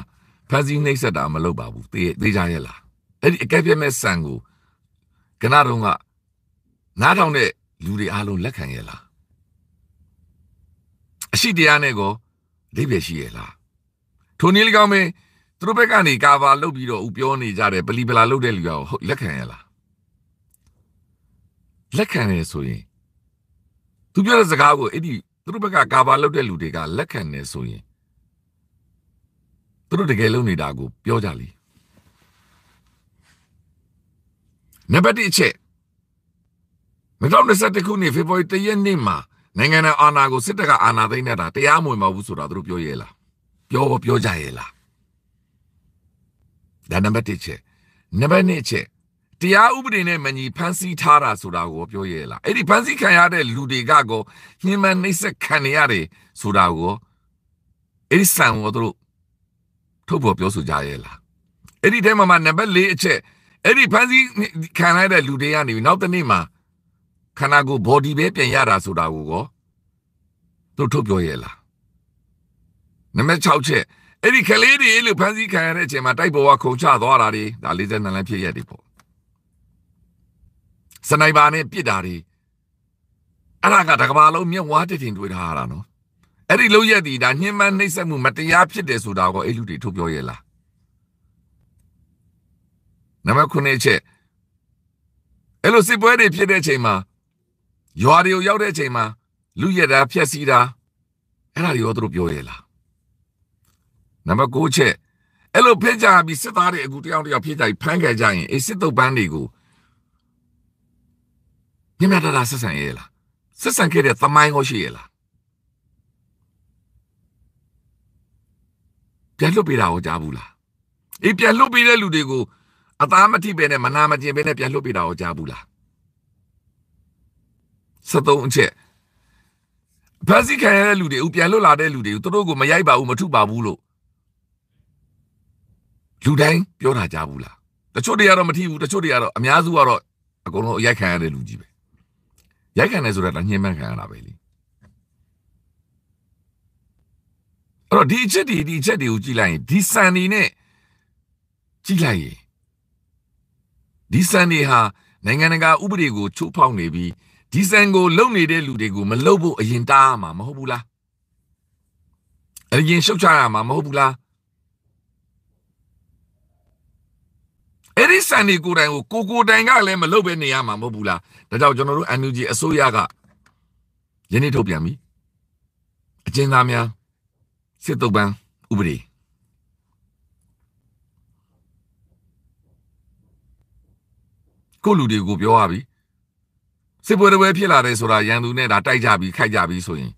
ဖန်စီနှိပ်စက်တာမလုပ်ပါဘူးသေသေချာရဲ့လားအဲ့ဒီအကဲပြက်မဲ့ဆန်ကိုကနတော်ကနားထောင်တဲ့လူတွေအားလုံးလက်ခံရဲ့လားအရှိတရားနဲ့ကောအဓိပ္ပာယ်ရှိရဲ့လားထိုနည်း၎င်းပဲသူတို့ဘက်ကနေကာဗာလုပ်ပြီးတော့ဥပြောနေကြတယ်ပလီပလာလုပ်တဲ့လူကလက်ခံရဲ့လားလက်ခံတယ်ဆိုရင်သူပြောတဲ့စကားကိုအဲ့ဒီသူတို့ဘက်ကကာဘာလုပ်တဲ့လူတွေကလက်ခံတယ်ဆိုရင်သူတို့တကယ်လုပ်နေတာကို ပြောကြလေနံပါတ်1အချက်2021ခုနှစ်ဖေဖော်ဝါရီ1ရက်နေ့မှာနိုင်ငံတော်အာဏာကိုစစ်တပ်ကအာဏာသိမ်းနေတာတရားမဝင်ပါဘူးဆိုတာသူတို့ပြောရဲလားပြောပြောကြရဲလားဒါနံပါတ်1ချက်နံပါတ်2ချက်တရားဥပဒေနဲ့မညီဖန်ဆီးထားတာဆိုတာကိုပြောရလားအဲ့ဒီဖန်ဆီးခံရတဲ့လူတွေကကောညှဉ်းပန်းနှိပ်စက်ခံနေရတယ်ဆိုတာကိုအဲ့ဒီဆန်ကိုတို့ထုတ်ပေါ်ပြောဆိုကြရလားအဲ့ဒီထဲမှာမှနံပါတ်၄အချက်အဲ့ဒီဖန်ဆီးခံရတဲ့လူတွေကနေပြီးနောက်တစ်နေ့မှာခန္ဓာကိုယ် body ပဲပြန်ရတာဆိုတာကိုကောတို့ထုတ်ပြောရလားနံပါတ်၆ချက်အဲ့ဒီကလေးတွေလို့ဖန်ဆီးခံရတဲ့အချိန်မှာတိုက်ပေါ်ကခုံချသွားတာတွေဒါ၄၂လမ်းဖြစ်ရတယ်ပေါ့စနိုက်ပါနဲ့ပစ်တာတွေအဲ့ဒါကတကဘာလုံးမျက်ဝါးတင်တွေ့ထားရတာနော်အဲ့ဒီလုံးရက်ဒီဒါညှင်းပန်းနှိမ့်ဆက်မှုမတရားဖြစ်တယ်ဆိုတာကိုအဲ့လူတွေထုတ်ပြောရလားနံပါတ်9ချက်အဲ့လိုစစ်ပွဲတွေဖြစ်တဲ့အချိန်မှာရွာတွေကိုရောက်တဲ့အချိန်မှာလူရက်တာဖျက်ဆီးတာအဲ့ဒါတွေရောသူတို့ပြောရလားနံပါတ်9ချက်အဲ့လိုဖိကြပြီးစစ်သားတွေအခုတယောက်တယောက်ဖိကြပြီးဖမ်းခဲ့ကြရင်အဲ့စစ်တုပ်ပန်းတွေကိုမြင်မြတ်တာဆက်ဆံရဲ့လားဆက်ဆံခဲ့တဲ့သမိုင်းကိုရှိရဲ့လားပြန်လွတ်ပေးတာကိုကြားဘူးလားအေးပြန်လွတ်ပေးတဲ့လူတွေကိုအသားမထိပဲနဲ့မနာမကျင်ပဲနဲ့ပြန်လွတ်ပေးတာကိုကြားဘူးလား73အချက်ဗတ်စီခံရတဲ့လူတွေဦးပြန်လွတ်လာတဲ့လူတွေကိုသူတို့ကိုမရိုက်ပါဘူးမထုပါဘူးလို့လူတိုင်းပြောတာကြားဘူးလားတချို့တွေကတော့မထိဘူးတချို့တွေကတော့အများစုကတော့အကုန်လုံးရိုက်ခံရတဲ့လူကြီးပဲရိုက်ခံတယ်ဆိုတာညှင်းပန်းခံရတာပဲလေအဲ့တော့ဒီအချက်ဒီဒီအချက်တွေကိုကြည့်လိုက်ရင်ဒီစံတွေနဲ့ကြည့်လိုက်ရင်ဒီစံတွေဟာနိုင်ငံတကာဥပဒေကိုချိုးဖောက်နေပြီးဒီစံကိုလုံနေတဲ့လူတွေကိုမလုံဖို့အရင်တားမှာမဟုတ်ဘူးလားအရင်ရှုတ်ချရမှာမဟုတ်ဘူးလားအဲ့ဒီစံဒီကိုတိုင်ကိုကိုကိုတိုင်ကလည်းမလုပ်ပဲနေရမှာမဟုတ်ဘူးလားဒါကြောင့်ကျွန်တော်တို့ NUG အစိုးရကယနေ့ထုတ်ပြန်ပြီအကျဉ်းသားများစစ်တုပ်ပန်းဥပဒေကိုလူတွေကိုပြောရပြီစစ်ပွဲတွေပဲဖြစ်လာတယ်ဆိုတာရန်သူနဲ့ဒါတိုက်ကြပြီးခိုက်ကြပြီးဆိုရင်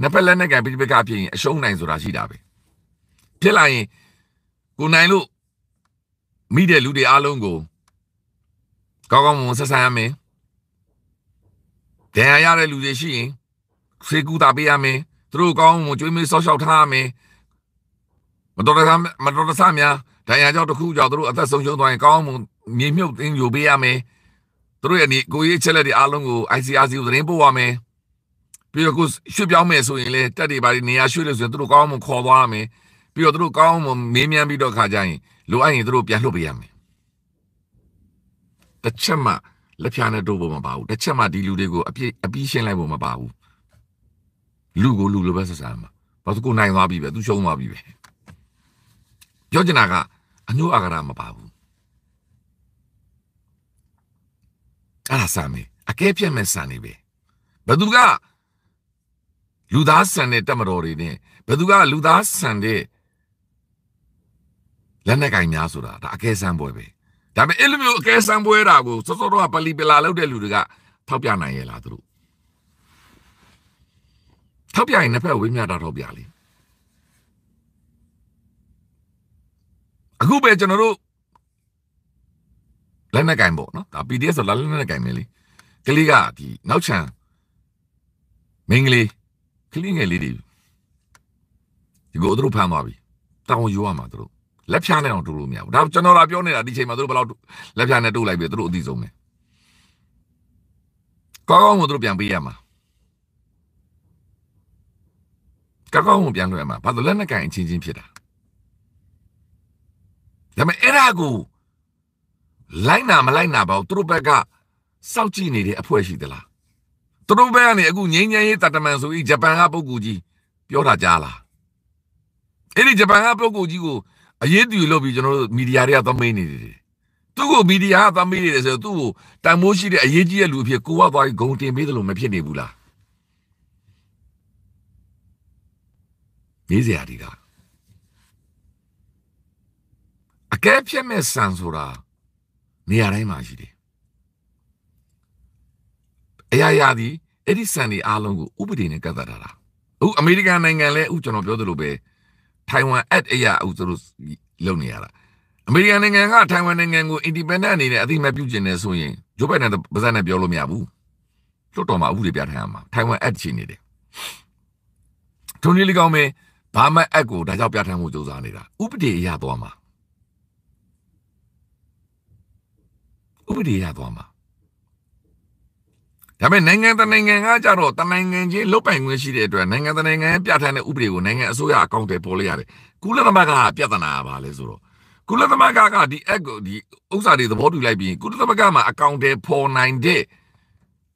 နှစ်ဖက်လက်နဲ့ကန်ပြိပကဖြစ်ရင်အရှုံးနိုင်ဆိုတာရှိတာပဲဖြစ်လာရင်ကိုနိုင်လို့မိတဲ့လူတွေအားလုံးကိုကောင်းကောင်းမွန်ဆက်ဆံရမယ်။တရားရတဲ့လူတွေရှိရင်စေကူတာပေးရမယ်။သူတို့ကောင်းမွန်ကြွေးမွေးဆောက်ရှောက်ထားရမယ်။မတော်တဆမတော်တဆများတရားကြောင့်တစ်ခုကြောင့်သူတို့အသက်ဆုံးရှုံးသွားရင်ကောင်းမွန်မြေမြုပ်သိမ်းယူပေးရမယ်။သူတို့ရဲ့ဒီကိုရေးချက်လက်တွေအားလုံးကို ICRC ကိုသတင်းပို့ရမယ်။ပြီးတော့ကိုရွှေ့ပြောင်းမယ်ဆိုရင်လည်းတက်တွေပါနေရာရွှေ့လို့ဆိုရင်သူတို့ကောင်းမွန်ခေါ်သွားရမယ်။ပြီးတော့သူတို့ကောင်းမွန်မေးမြန်းပြီးတော့ခါကြရင်လိုအပ်ရင်တို့ပြန်လွှတ်ပေးရမယ်တစ်ချက်မှလက်ဖြာနဲ့တို့ဖို့မပါဘူးတစ်ချက်မှဒီလူတွေကိုအပြည့်အပြီးရှင်းလိုက်ဖို့မပါဘူးလူကိုလူလိုပဲဆက်ဆံမှာဘာလို့ကိုနိုင်သွားပြီပဲသူရှုံးသွားပြီပဲပြောချင်တာကအညို့အကရာမပါဘူးအဲ့ဒါစာမေအကဲပြတ်မဲ့စာနေပဲဘသူကလူသားဆန်တဲ့တက်မတော်တွေနဲ့ဘသူကလူသားဆန်တဲ့လက်နဲ့ကင်များဆိုတာဒါအကဲဆန်းပွဲပဲဒါပေမဲ့အဲ့လိုမျိုးအကဲဆန်းပွဲတာကိုစောစောတော့ပလီပလာလုပ်တဲ့လူတွေကထောက်ပြနိုင်ရဲ့လားသူတို့ထောက်ပြရင်တစ်ဖက်ဝိမျှတာထောက်ပြလေအခုပဲကျွန်တော်တို့လက်နဲ့ကင်ပေါ့နော်ဒါ PDF ဆိုလက်နဲ့ကင်မင်းလေးကလေးကဒီနောက်ချံမင်းကလေးကလေးငယ်လေးတွေဒီကိုတို့ဖမ်းသွားပြီတောင်းယူရမှာတို့လက်ဖြားနဲ့တော့တိုးလို့မရဘူးဒါကျွန်တော်လာပြောနေတာဒီချိန်မှာသူတို့ဘယ်လောက်လက်ဖြားနဲ့တိုးလိုက်ပြီသူတို့အသိဆုံးပဲကောင်းကောင်းကိုသူတို့ပြန်ပေးရမှာကောင်းကောင်းကိုပြန်လွှဲမှာဘာလို့လက်နဲ့ကင်အချင်းချင်းဖြစ်တာဒါပေမဲ့အဲ့ဒါကိုလိုက်နာမလိုက်နာပါဘူးသူတို့ဘက်ကစောက်ကြည့်နေတဲ့အဖွဲ့ရှိသလားသူတို့ဘက်ကနေအခုငိမ့်ငိမ့်ရေးတတမန်ဆိုပြီးဂျပန်ကပုဂ္ဂိုလ်ကြီးပြောတာကြားလားအဲ့ဒီဂျပန်ကပုဂ္ဂိုလ်ကြီးကိုအရေးတူလို့ပြီးကျွန်တော်တို့မီဒီယာတွေကသမိနေတယ်သူ့ကိုမီဒီယာကသမိနေတယ်ဆိုတော့သူ့ကိုတန်မိုးရှိတဲ့အရေးကြီးတဲ့လူအဖြစ်ကိုကသွားပြီးဂုံတင်ပေးတယ်လို့မဖြစ်နေဘူးလားနေစရာဒီကအကဲဖြတ်မဲ့ဆန်ဆိုတာနေရာတိုင်းမှာရှိတယ်အရာရာဒီအဲ့ဒီဆန်တွေအားလုံးကိုဥပဒေနဲ့ကန့်သတ်ထားတာအခုအမေရိကန်နိုင်ငံလည်းအခုကျွန်တော်ပြောသလိုပဲထိုင်ဝမ် act အရာအခုသူတို့လုပ်နေရတာအမေရိကန်နိုင်ငံကထိုင်ဝမ်နိုင်ငံကို independent အနေနဲ့အသိမဲ့ပြုကျင်နေဆိုရင်ဂျိုးဘိုင်ဒန်ပါဇက်နဲ့ပြောလို့မရဘူးလွတ်တော်မှာဥပဒေပြဋ္ဌာန်းရမှာထိုင်ဝမ် act ရှိနေတယ်ထုံးလေးလေးကောင်းမယ်ဘာမ act ကိုဒါကြောင့်ပြဋ္ဌာန်းမှုစူးစမ်းနေတာဥပဒေအရသွားမှာဥပဒေရသွားမှာဒါပေမဲ့နိုင်ငံတနိုင်ငံကကြတော့တနိုင်ငံချင်းလုတ်ပိုင်ခွင့်ရှိတဲ့အတွက်နိုင်ငံတနိုင်ငံပြဋ္ဌာန်းတဲ့ဥပဒေကိုနိုင်ငံအစိုးရအကောင့်တွေပေါ်လိုက်ရတယ်ကုလသမဂ္ဂကပြဿနာပါလဲဆိုတော့ကုလသမဂ္ဂကဒီ act ကိုဒီဥစ္စာတွေသဘောတူလိုက်ပြီးကုလသမဂ္ဂမှာအကောင့်တွေပေါ်နိုင်တဲ့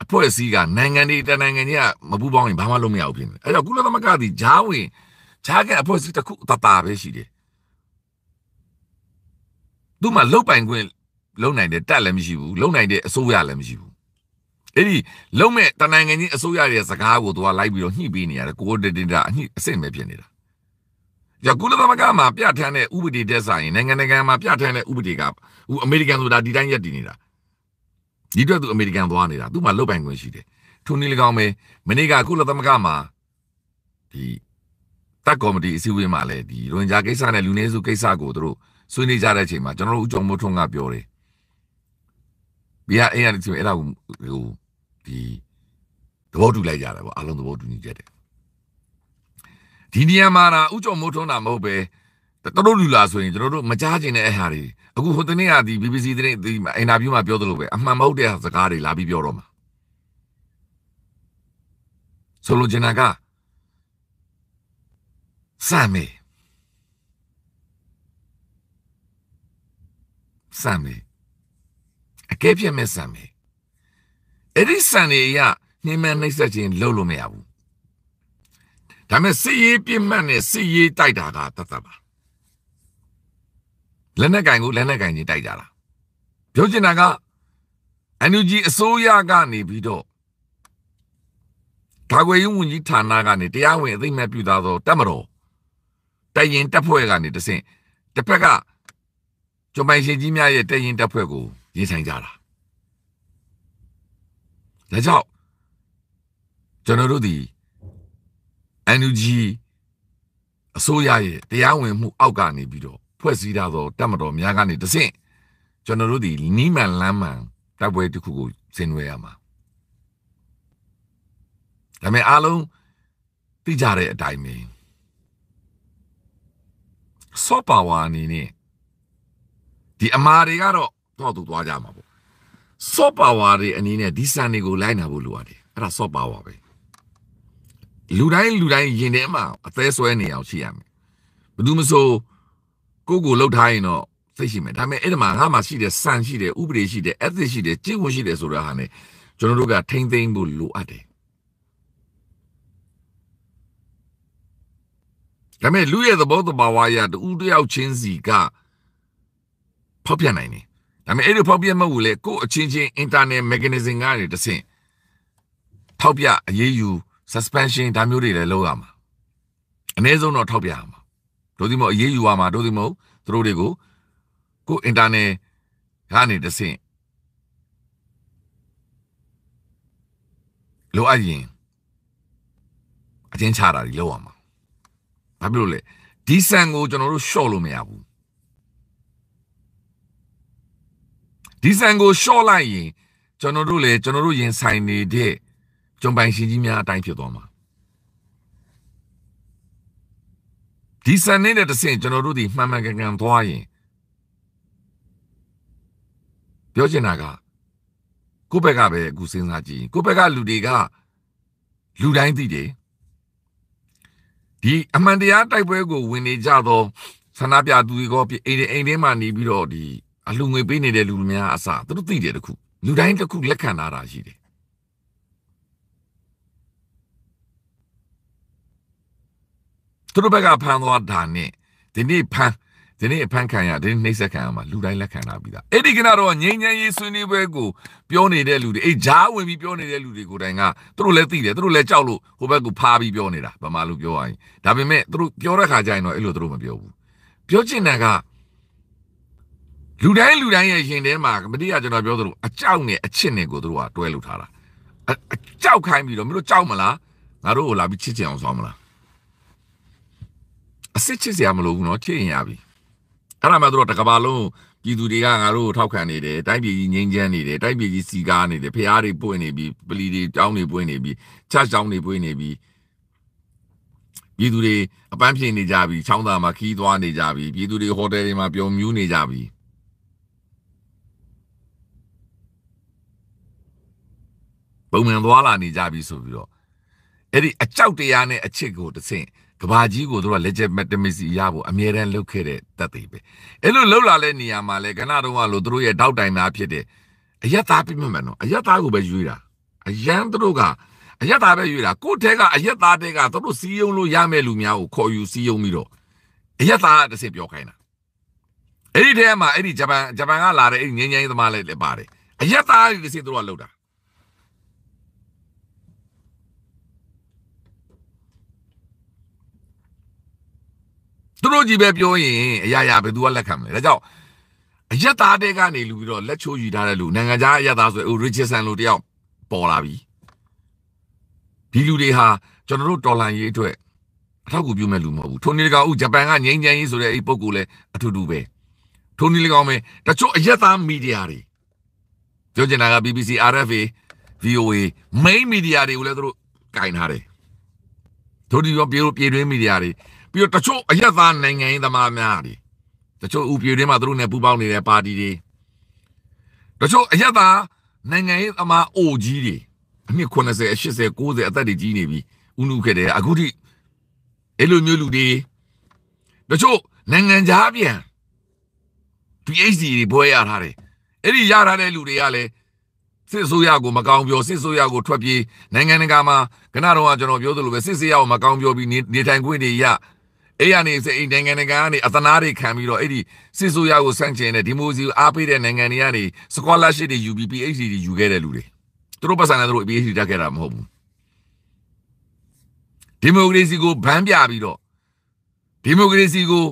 အဖွဲ့အစည်းကနိုင်ငံတွေတနိုင်ငံကြီးကမပူပေါင်းရင်ဘာမှလုပ်မရဘူးဖြစ်နေတယ်အဲကြောင့်ကုလသမဂ္ဂဒီဂျားဝင်ဂျားကအဖွဲ့အစည်းတစ်ခုတပါပဲရှိတယ်သူ့မှာလုတ်ပိုင်ခွင့်လုံနိုင်တဲ့တက်လည်းမရှိဘူးလုံနိုင်တဲ့အစိုးရလည်းမရှိဘူးအဲ့ဒီလုံမဲ့တနိုင်ငံကြီးအစိုးရရဲ့စကားကိုသူကလိုက်ပြီးတော့ညှိပေးနေရတယ်ကိုဒေဒေတာအညှိအဆင့်ပဲဖြစ်နေတာကြကုလသမဂ္ဂမှာပြဋ္ဌာန်းတဲ့ဥပဒေတက်ဆိုင်နိုင်ငံတကာမှာပြဋ္ဌာန်းတဲ့ဥပဒေကဥအမေရိကန်ဆိုတာဒီတိုင်းရက်တည်နေတာဒီတော့သူအမေရိကန်သွားနေတာသူမှလုတ်ပိုင်ခွင့်ရှိတယ်ထိုနည်း၎င်းပဲမနေ့ကကုလသမဂ္ဂမှာဒီတက်ကော်မတီအစည်းအဝေးမှာလည်းဒီရွန်ဂျာကိစ္စနဲ့လူနေစုကိစ္စကိုတို့ဆွေးနွေးကြတဲ့အချိန်မှာကျွန်တော်တို့ဦးကျော်မိုးထွန်းကပြောတယ်ဘီယာအင်းရတယ်ဆိုရင်အဲ့ဒါကိုဒီသဘောတူလိုက်ကြတယ်ပေါ့အလုံးသဘောတူညီကြတယ်ဒီနေရာမှာတာဥကြုံမိုးထွန်းတာမဟုတ်ပဲတော်တော်လူလာဆိုရင်ကျွန်တော်တို့မကြားကျင်တဲ့အဟာတွေအခုဟိုတနေ့ကဒီ BBC တနေ့ဒီမှာအင်တာဗျူးမှာပြောသလိုပဲအမှန်မဟုတ်တဲ့စကားတွေလာပြီးပြောတော့မှာဆိုလိုချင်တာကစမ်းမေစမ်းမေအကဲပြတ်မဲ့စမ်းမေအဲ့ဒီစံတွေအရနှိမ့်မနှိမ့်ဆက်ခြင်းလုပ်လို့မရဘူးဒါပေမဲ့စစ်ရေးပြစ်မှတ်နဲ့စစ်ရေးတိုက်တာကတသက်ပါလက်နဲ့ကင်ကိုလက်နဲ့ကင်ကြီးတိုက်ကြတာပြောချင်တာကအန်ယူဂျီအစိုးရကနေပြီးတော့ကာကွယ်ရေးဝန်ကြီးဌာနကနေတရားဝင်အသိမဲ့ပြုသားသောတပ်မတော်တိုက်ရင်တပ်ဖွဲ့ကနေတဆင့်တစ်ဖက်ကဂျွန်ပိုင်ရှင်ကြီးများရဲ့တိုက်ရင်တပ်ဖွဲ့ကိုရင်ဆိုင်ကြတာဒါကြောင့်ကျွန်တော်တို့ဒီ NUG အစိုးရရဲ့တရားဝင်မှုအောက်ကနေပြီးတော့ဖွဲ့စည်းထားသောတပ်မတော်များကနေတဆင့်ကျွန်တော်တို့ဒီနီးမှန်လမ်းမှန်တပ်ပွဲတစ်ခုကိုဆင်နွှဲရမှာဒါပေမဲ့အားလုံးသိကြတဲ့အတိုင်းပဲဆော့ပါဝါအနေနဲ့ဒီအမာတွေကတော့တော့သူသွားကြမှာ soft power တွေအနေနဲ့ဒီစံတွေကိုလိုက်နာဖို့လိုရတယ်အဲ့ဒါ soft power ပဲလူတိုင်းလူတိုင်းရင်ထဲမှာအသေးဆွဲနေအောင်ရှိရမယ်ဘယ်သူမဆိုကိုကိုလှုပ်ထားရင်တော့သိရှိမယ်ဒါပေမဲ့အဲ့ဒီမှာငါမှရှိတဲ့စံရှိတယ်ဥပဒေရှိတယ် ethics ရှိတယ်ကြင်ဝင်ရှိတယ်ဆိုတာဟာ ਨੇ ကျွန်တော်တို့ကထိမ့်သိမ်းဖို့လိုအပ်တယ်ဒါပေမဲ့လူရဲ့သဘောတဘာဝအရတူတယောက်ချင်းစီကဖောက်ပြန်နိုင်တယ်ဒါပေမဲ့အဲ့ဒီဖောက်ပြက်မှုကိုလေကို့အချင်းချင်း internal mechanism ကနေတဆင့်ထောက်ပြအရေးယူ suspension ဒါမျိုးတွေလည်းလုပ်ရမှာအ ਨੇ ဆုံးတော့ထောက်ပြရမှာတို့ဒီမို့အရေးယူရမှာတို့ဒီမို့သူတို့တွေကိုကို့ internal ကနေတဆင့်လိုအပ်ရင်အချင်းချတာတွေလုပ်ရမှာဘာဖြစ်လို့လဲဒီဆန်ကိုကျွန်တော်တို့ရှော့လို့မရဘူးဒီဆန်ကိုရှော့လိုက်ရင်ကျွန်တော်တို့လည်းကျွန်တော်တို့ရင်ဆိုင်နေတဲ့ကျွန်ပိုင်ရှင်ကြီးများအတိုင်းဖြစ်သွားမှာဒီဆန်နေတဲ့တဆင့်ကျွန်တော်တို့ဒီမှန်မှန်ကန်ကန်သွားရင်ပြောချင်တာကကိုယ့်ဘက်ကပဲအခုစဉ်းစားကြည့်ကိုယ့်ဘက်ကလူတွေကလူတိုင်းသိတယ်ဒီအမှန်တရားတိုက်ပွဲကိုဝင်နေကြတော့ဆန္ဒပြသူတွေကအိမ်အိမ်ထဲမှာနေပြီးတော့ဒီအလှငွေပေးနေတဲ့လူများအစသူတို့သိတယ်တခုလူတိုင်းတခုလက်ခံလာတာရှိတယ်သူတို့ဘက်ကဖန်သွားတာနဲ့ဒီနေ့ဖန်ဒီနေ့အဖန်ခံရဒီနေ့နှိမ့်ဆက်ခံရမှာလူတိုင်းလက်ခံလာပြီးသားအဲ့ဒီကတော့ငြိမ်းချမ်းရေးဆွေးနွေးပွဲကိုပြောနေတဲ့လူတွေအေးဂျားဝင်ပြီးပြောနေတဲ့လူတွေကိုတိုင်ကသူတို့လည်းသိတယ်သူတို့လည်းကြောက်လို့ဟိုဘက်ကဖားပြီးပြောနေတာဗမာလူပြောရရင်ဒါပေမဲ့သူတို့ပြောတဲ့ခါကျရင်တော့အဲ့လိုသူတို့မပြောဘူးပြောချင်တာကလူတိုင်းလူတိုင်းရဲ့ရင်ထဲမှာမတိရကျွန်တော်ပြောသလိုအကြောက်နဲ့အချစ်နဲ့ကိုတို့ကတွဲလုပ်ထားတာအကြောက်ခိုင်းပြီးတော့မင်းတို့ကြောက်မလားငါတို့ကိုလာပြီးချစ်ချင်အောင်ဆောင်မလားအစစ်ချစ်စရာမလိုဘူးเนาะချစ်ရင်ရပြီအဲ့ဒါမှတို့တကဘာလုံးပြည်သူတွေကငါတို့ကိုထောက်ခံနေတယ်တိုင်းပြည်ကြီးငြိမ်းချမ်းနေတယ်တိုင်းပြည်ကြီးစီကားနေတယ်ဖျားတွေပွင့်နေပြီပလီတွေတောင်းတွေပွင့်နေပြီချချောင်းတွေပွင့်နေပြီပြည်သူတွေအပန်းဖြေနေကြပြီချောင်းသားမှာခီးသွားနေကြပြီပြည်သူတွေဟိုတယ်တွေမှာပျော်မြူးနေကြပြီပုံမှန်သွားလာနေကြပြီဆိုပြီးတော့အဲ့ဒီအကြောက်တရားနဲ့အချစ်ကိုတဆင့်ကဘာကြီးကိုတို့က legitimacy ရဖို့အမြဲတမ်းလုပ်ခဲ့တဲ့တပ်တွေပဲအဲ့လိုလှုပ်လာတဲ့နေရာမှာလဲခဏတုန်းကလို့တို့ရဲ့တောက်တိုင်သားဖြစ်တဲ့အယက်သားပြိမမှန်တော့အယက်သားကိုပဲယူတာအရန်တို့ကအယက်သားပဲယူတာကိုယ့်ထဲကအယက်သားတွေကတို့စီယုံလို့ရမယ့်လူများကိုခေါ်ယူစီယုံပြီးတော့အယက်သားတစ်စက်ပြောခိုင်းတာအဲ့ဒီထဲမှာအဲ့ဒီဂျပန်ဂျပန်ကလာတဲ့အဲ့ဒီငင်းငင်းသမားလေးလည်းပါတယ်အယက်သားတွေတစ်စက်တို့ကလှုပ်တာသူတို့ကြီးပဲပြောရင်အရာရာဘယ်သူကလက်ခံမလဲဒါကြောင့်အယက်သားတဲကနေလူပြီးတော့လက်ချိုးယူထားတဲ့လူနိုင်ငံခြားအယက်သားဆိုအိုရစ်ချစ်ဆန်လိုတယောက်ပေါ်လာပြီဒီလူတွေဟာကျွန်တော်တို့တော်လန်ရေးအတွက်အထောက်အကူပြုမဲ့လူမဟုတ်ဘူးထိုနည်း၎င်းဥဂျပန်ကငြိမ်းချမ်းရေးဆိုတဲ့အဲ့ပုံကိုလည်းအထူးတူပဲထိုနည်း၎င်းပဲတချို့အယက်သားမီဒီယာတွေပြောချင်တာက BBC RFA VOA main media တွေကိုလည်းသူတို့ကင်ထားတယ်တို့ဒီရောပြေလို့ပြေတွင်းမီဒီယာတွေပြီးတော့တချို့အရက်သားနိုင်ငံရေးသမားများတွေတချို့ဥပြေတွေမှာသူတို့နဲ့ပူးပေါင်းနေတဲ့ပါတီတွေတချို့အရက်သားနိုင်ငံရေးသမားအိုကြီးတွေအနှစ်80 80 90အသက်တွေကြီးနေပြီဥနုခဲ့တယ်အခုထိအဲ့လိုမျိုးလူတွေတချို့နိုင်ငံခြားပြန် PhD တွေဘွဲရထားတယ်အဲ့ဒီရထားတဲ့လူတွေကလည်းစစ်ဆိုးရကိုမကောင်းပြောစစ်ဆိုးရကိုထွက်ပြေးနိုင်ငံတကာမှာကနတော့ကျွန်တော်ပြောသလိုပဲစစ်စေးရကိုမကောင်းပြောပြီးနေထိုင်ခွင့်တွေရအဲ့ရနေစေအိနိုင်ငံတကာကနေအသနာတွေခံပြီးတော့အဲ့ဒီစစ်ဆိုးရကိုဆန့်ကျင်တဲ့ဒီမိုစီအားပေးတဲ့နိုင်ငံတွေကနေ scholarship တွေ UB PhD တွေယူခဲ့တဲ့လူတွေသူတို့ပတ်စံနဲ့သူတို့ PhD တက်ခဲ့တာမဟုတ်ဘူးဒီမိုကရေစီကိုဗန်းပြပြီးတော့ဒီမိုကရေစီကို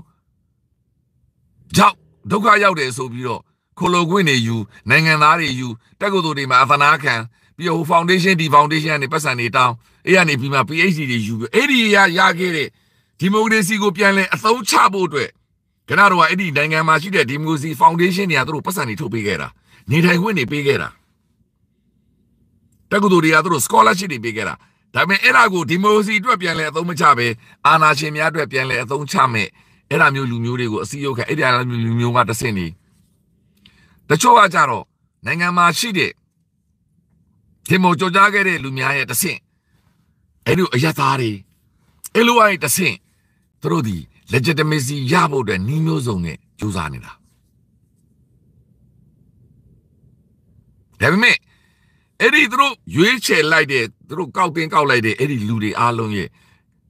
ကြောက်ဒုက္ခရောက်တယ်ဆိုပြီးတော့ခိုလိုခွင့်တွေယူနိုင်ငံသားတွေယူတက်ကုသိုလ်တွေမှာအသနာခံပြီးတော့ foundation ဒီ foundation ကနေပတ်စံတွေတောင်းအဲ့ရနေပြီးမှ PhD တွေယူပြီးအဲ့ဒီရရခဲ့တဲ့ဒီမိုကရေစီကိုပြန်လည်အသုံးချဖို့အတွက်ကျွန်တော်တို့ကအဲ့ဒီနိုင်ငံမှာရှိတဲ့ဒီမိုကရေစီဖောင်ဒေးရှင်းတွေကသူတို့ပတ်စံတွေထုတ်ပေးခဲ့တာနေထိုင်ခွင့်တွေပေးခဲ့တာတက္ကသိုလ်တွေကသူတို့ scholarship တွေပေးခဲ့တာဒါပေမဲ့အဲ့ဒါကိုဒီမိုကရေစီအတွက်ပြန်လည်အသုံးမချဘဲအာဏာရှင်များအတွက်ပြန်လည်အသုံးချမဲ့အဲ့ဒါမျိုးလူမျိုးတွေကိုအစည်းအရုံးခအဲ့ဒီအမျိုးလူမျိုးကတဆင့်နေတချို့ကကြတော့နိုင်ငံမှာရှိတဲ့ဒီမိုကြော်ကြားခဲ့တဲ့လူများရဲ့တဆင့်အဲ့လိုအယက်သားတွေအဲ့လိုအဲ့တဆင့်သူတို့ဒီ legitimacy ရဖို့အတွက်နှီးမျိုးစုံနဲ့ကြိုးစားနေတာဒါပေမဲ့အဲ့ဒီသူတို့ရွေးချယ်လိုက်တဲ့သူတို့ကောက်တင်ကောက်လိုက်တဲ့အဲ့ဒီလူတွေအားလုံးရဲ့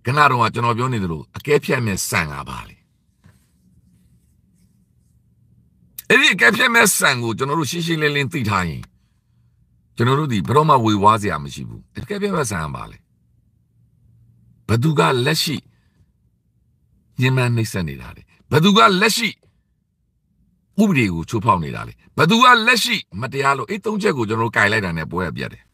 ခဏတော့ကျွန်တော်ပြောနေသလိုအကဲဖြတ်မဲ့ဆန်တာပါလေအဲ့ဒီအကဲဖြတ်မဲ့ဆန်ကိုကျွန်တော်တို့ရှင်းရှင်းလင်းလင်းသိထားရင်ကျွန်တော်တို့ဒီဘယ်တော့မှဝေဝါးစရာမရှိဘူးအကဲဖြတ်မဲ့ဆန်ပါလေဘသူကလက်ရှိညှဉ်းပန်းနှိပ်စက်နေတာလေဘသူကလက်ရှိဥပဒေကိုချိုးဖောက်နေတာလေဘသူကလက်ရှိမတရားလို့အဲ့သုံးချက်ကိုကျွန်တော်တို့ကင်လိုက်တာနဲ့ပွဲရပြတ်တယ်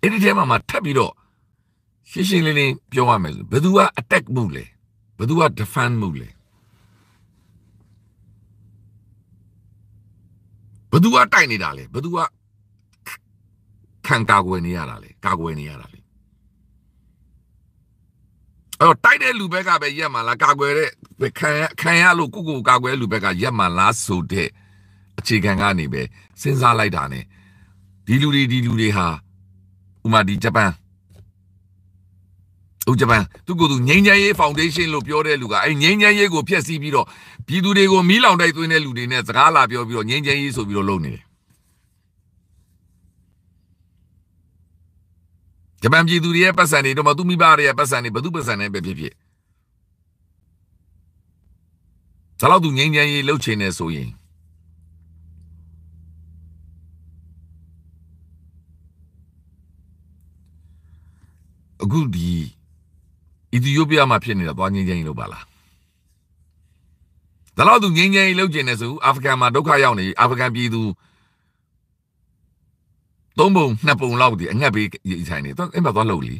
အဲ့ဒီထဲမှာမှထပ်ပြီးတော့ရှင်းရှင်းလင်းလင်းပြောရမယ်ဆိုဘသူက attack မှုလဲဘသူက defend မှုလဲဘသူကတိုက်နေတာလဲဘသူကခံကာကွယ်နေရတာလေကာကွယ်နေရတာလေအဲ့တော့တိုက်တဲ့လူဘက်ကပဲရက်မှလားကာကွယ်တဲ့ခံခံရလို့ကိုကိုကာကွယ်လူဘက်ကရက်မှလားဆိုတဲ့အခြေခံကနေပဲစဉ်းစားလိုက်တာ ਨੇ ဒီလူတွေဒီလူတွေဟာဥမာဒီဂျပန်ဥဂျပန်သူကိုယ်သူငိမ့်ချမ်းရေးဖောင်ဒေးရှင်းလို့ပြောတဲ့လူကအဲငိမ့်ချမ်းရေးကိုဖျက်ဆီးပြီးတော့ပြည်သူတွေကိုမီးလောင်တိုက်သွင်းတဲ့လူတွေနဲ့စကားလာပြောပြီးတော့ငိမ့်ချမ်းရေးဆိုပြီးတော့လုပ်နေတယ်ဂျပန်ပြည်သူတွေရဲ့ပတ်စံတွေတော့မသူမိဘတွေရဲ့ပတ်စံတွေဘသူပတ်စံတွေပဲဖြစ်ဖြစ်ဒါတော့သူငြိမ်းချမ်းရေးလှုပ်ချင်နေဆိုရင်အခုဒီအီသီယိုးပီးယားမှာဖြစ်နေတာသွားငြိမ်းချမ်းရေးလုပ်ပါလားဒါတော့သူငြိမ်းချမ်းရေးလုပ်ချင်နေဆိုအာဖဂန်မှာဒုက္ခရောက်နေအာဖဂန်ပြည်သူသုံးပုံနှစ်ပုံလောက်ဒီအငက်ပေးရေးဆိုင်နေသူအိမ်မှာသွားလှုပ်လေ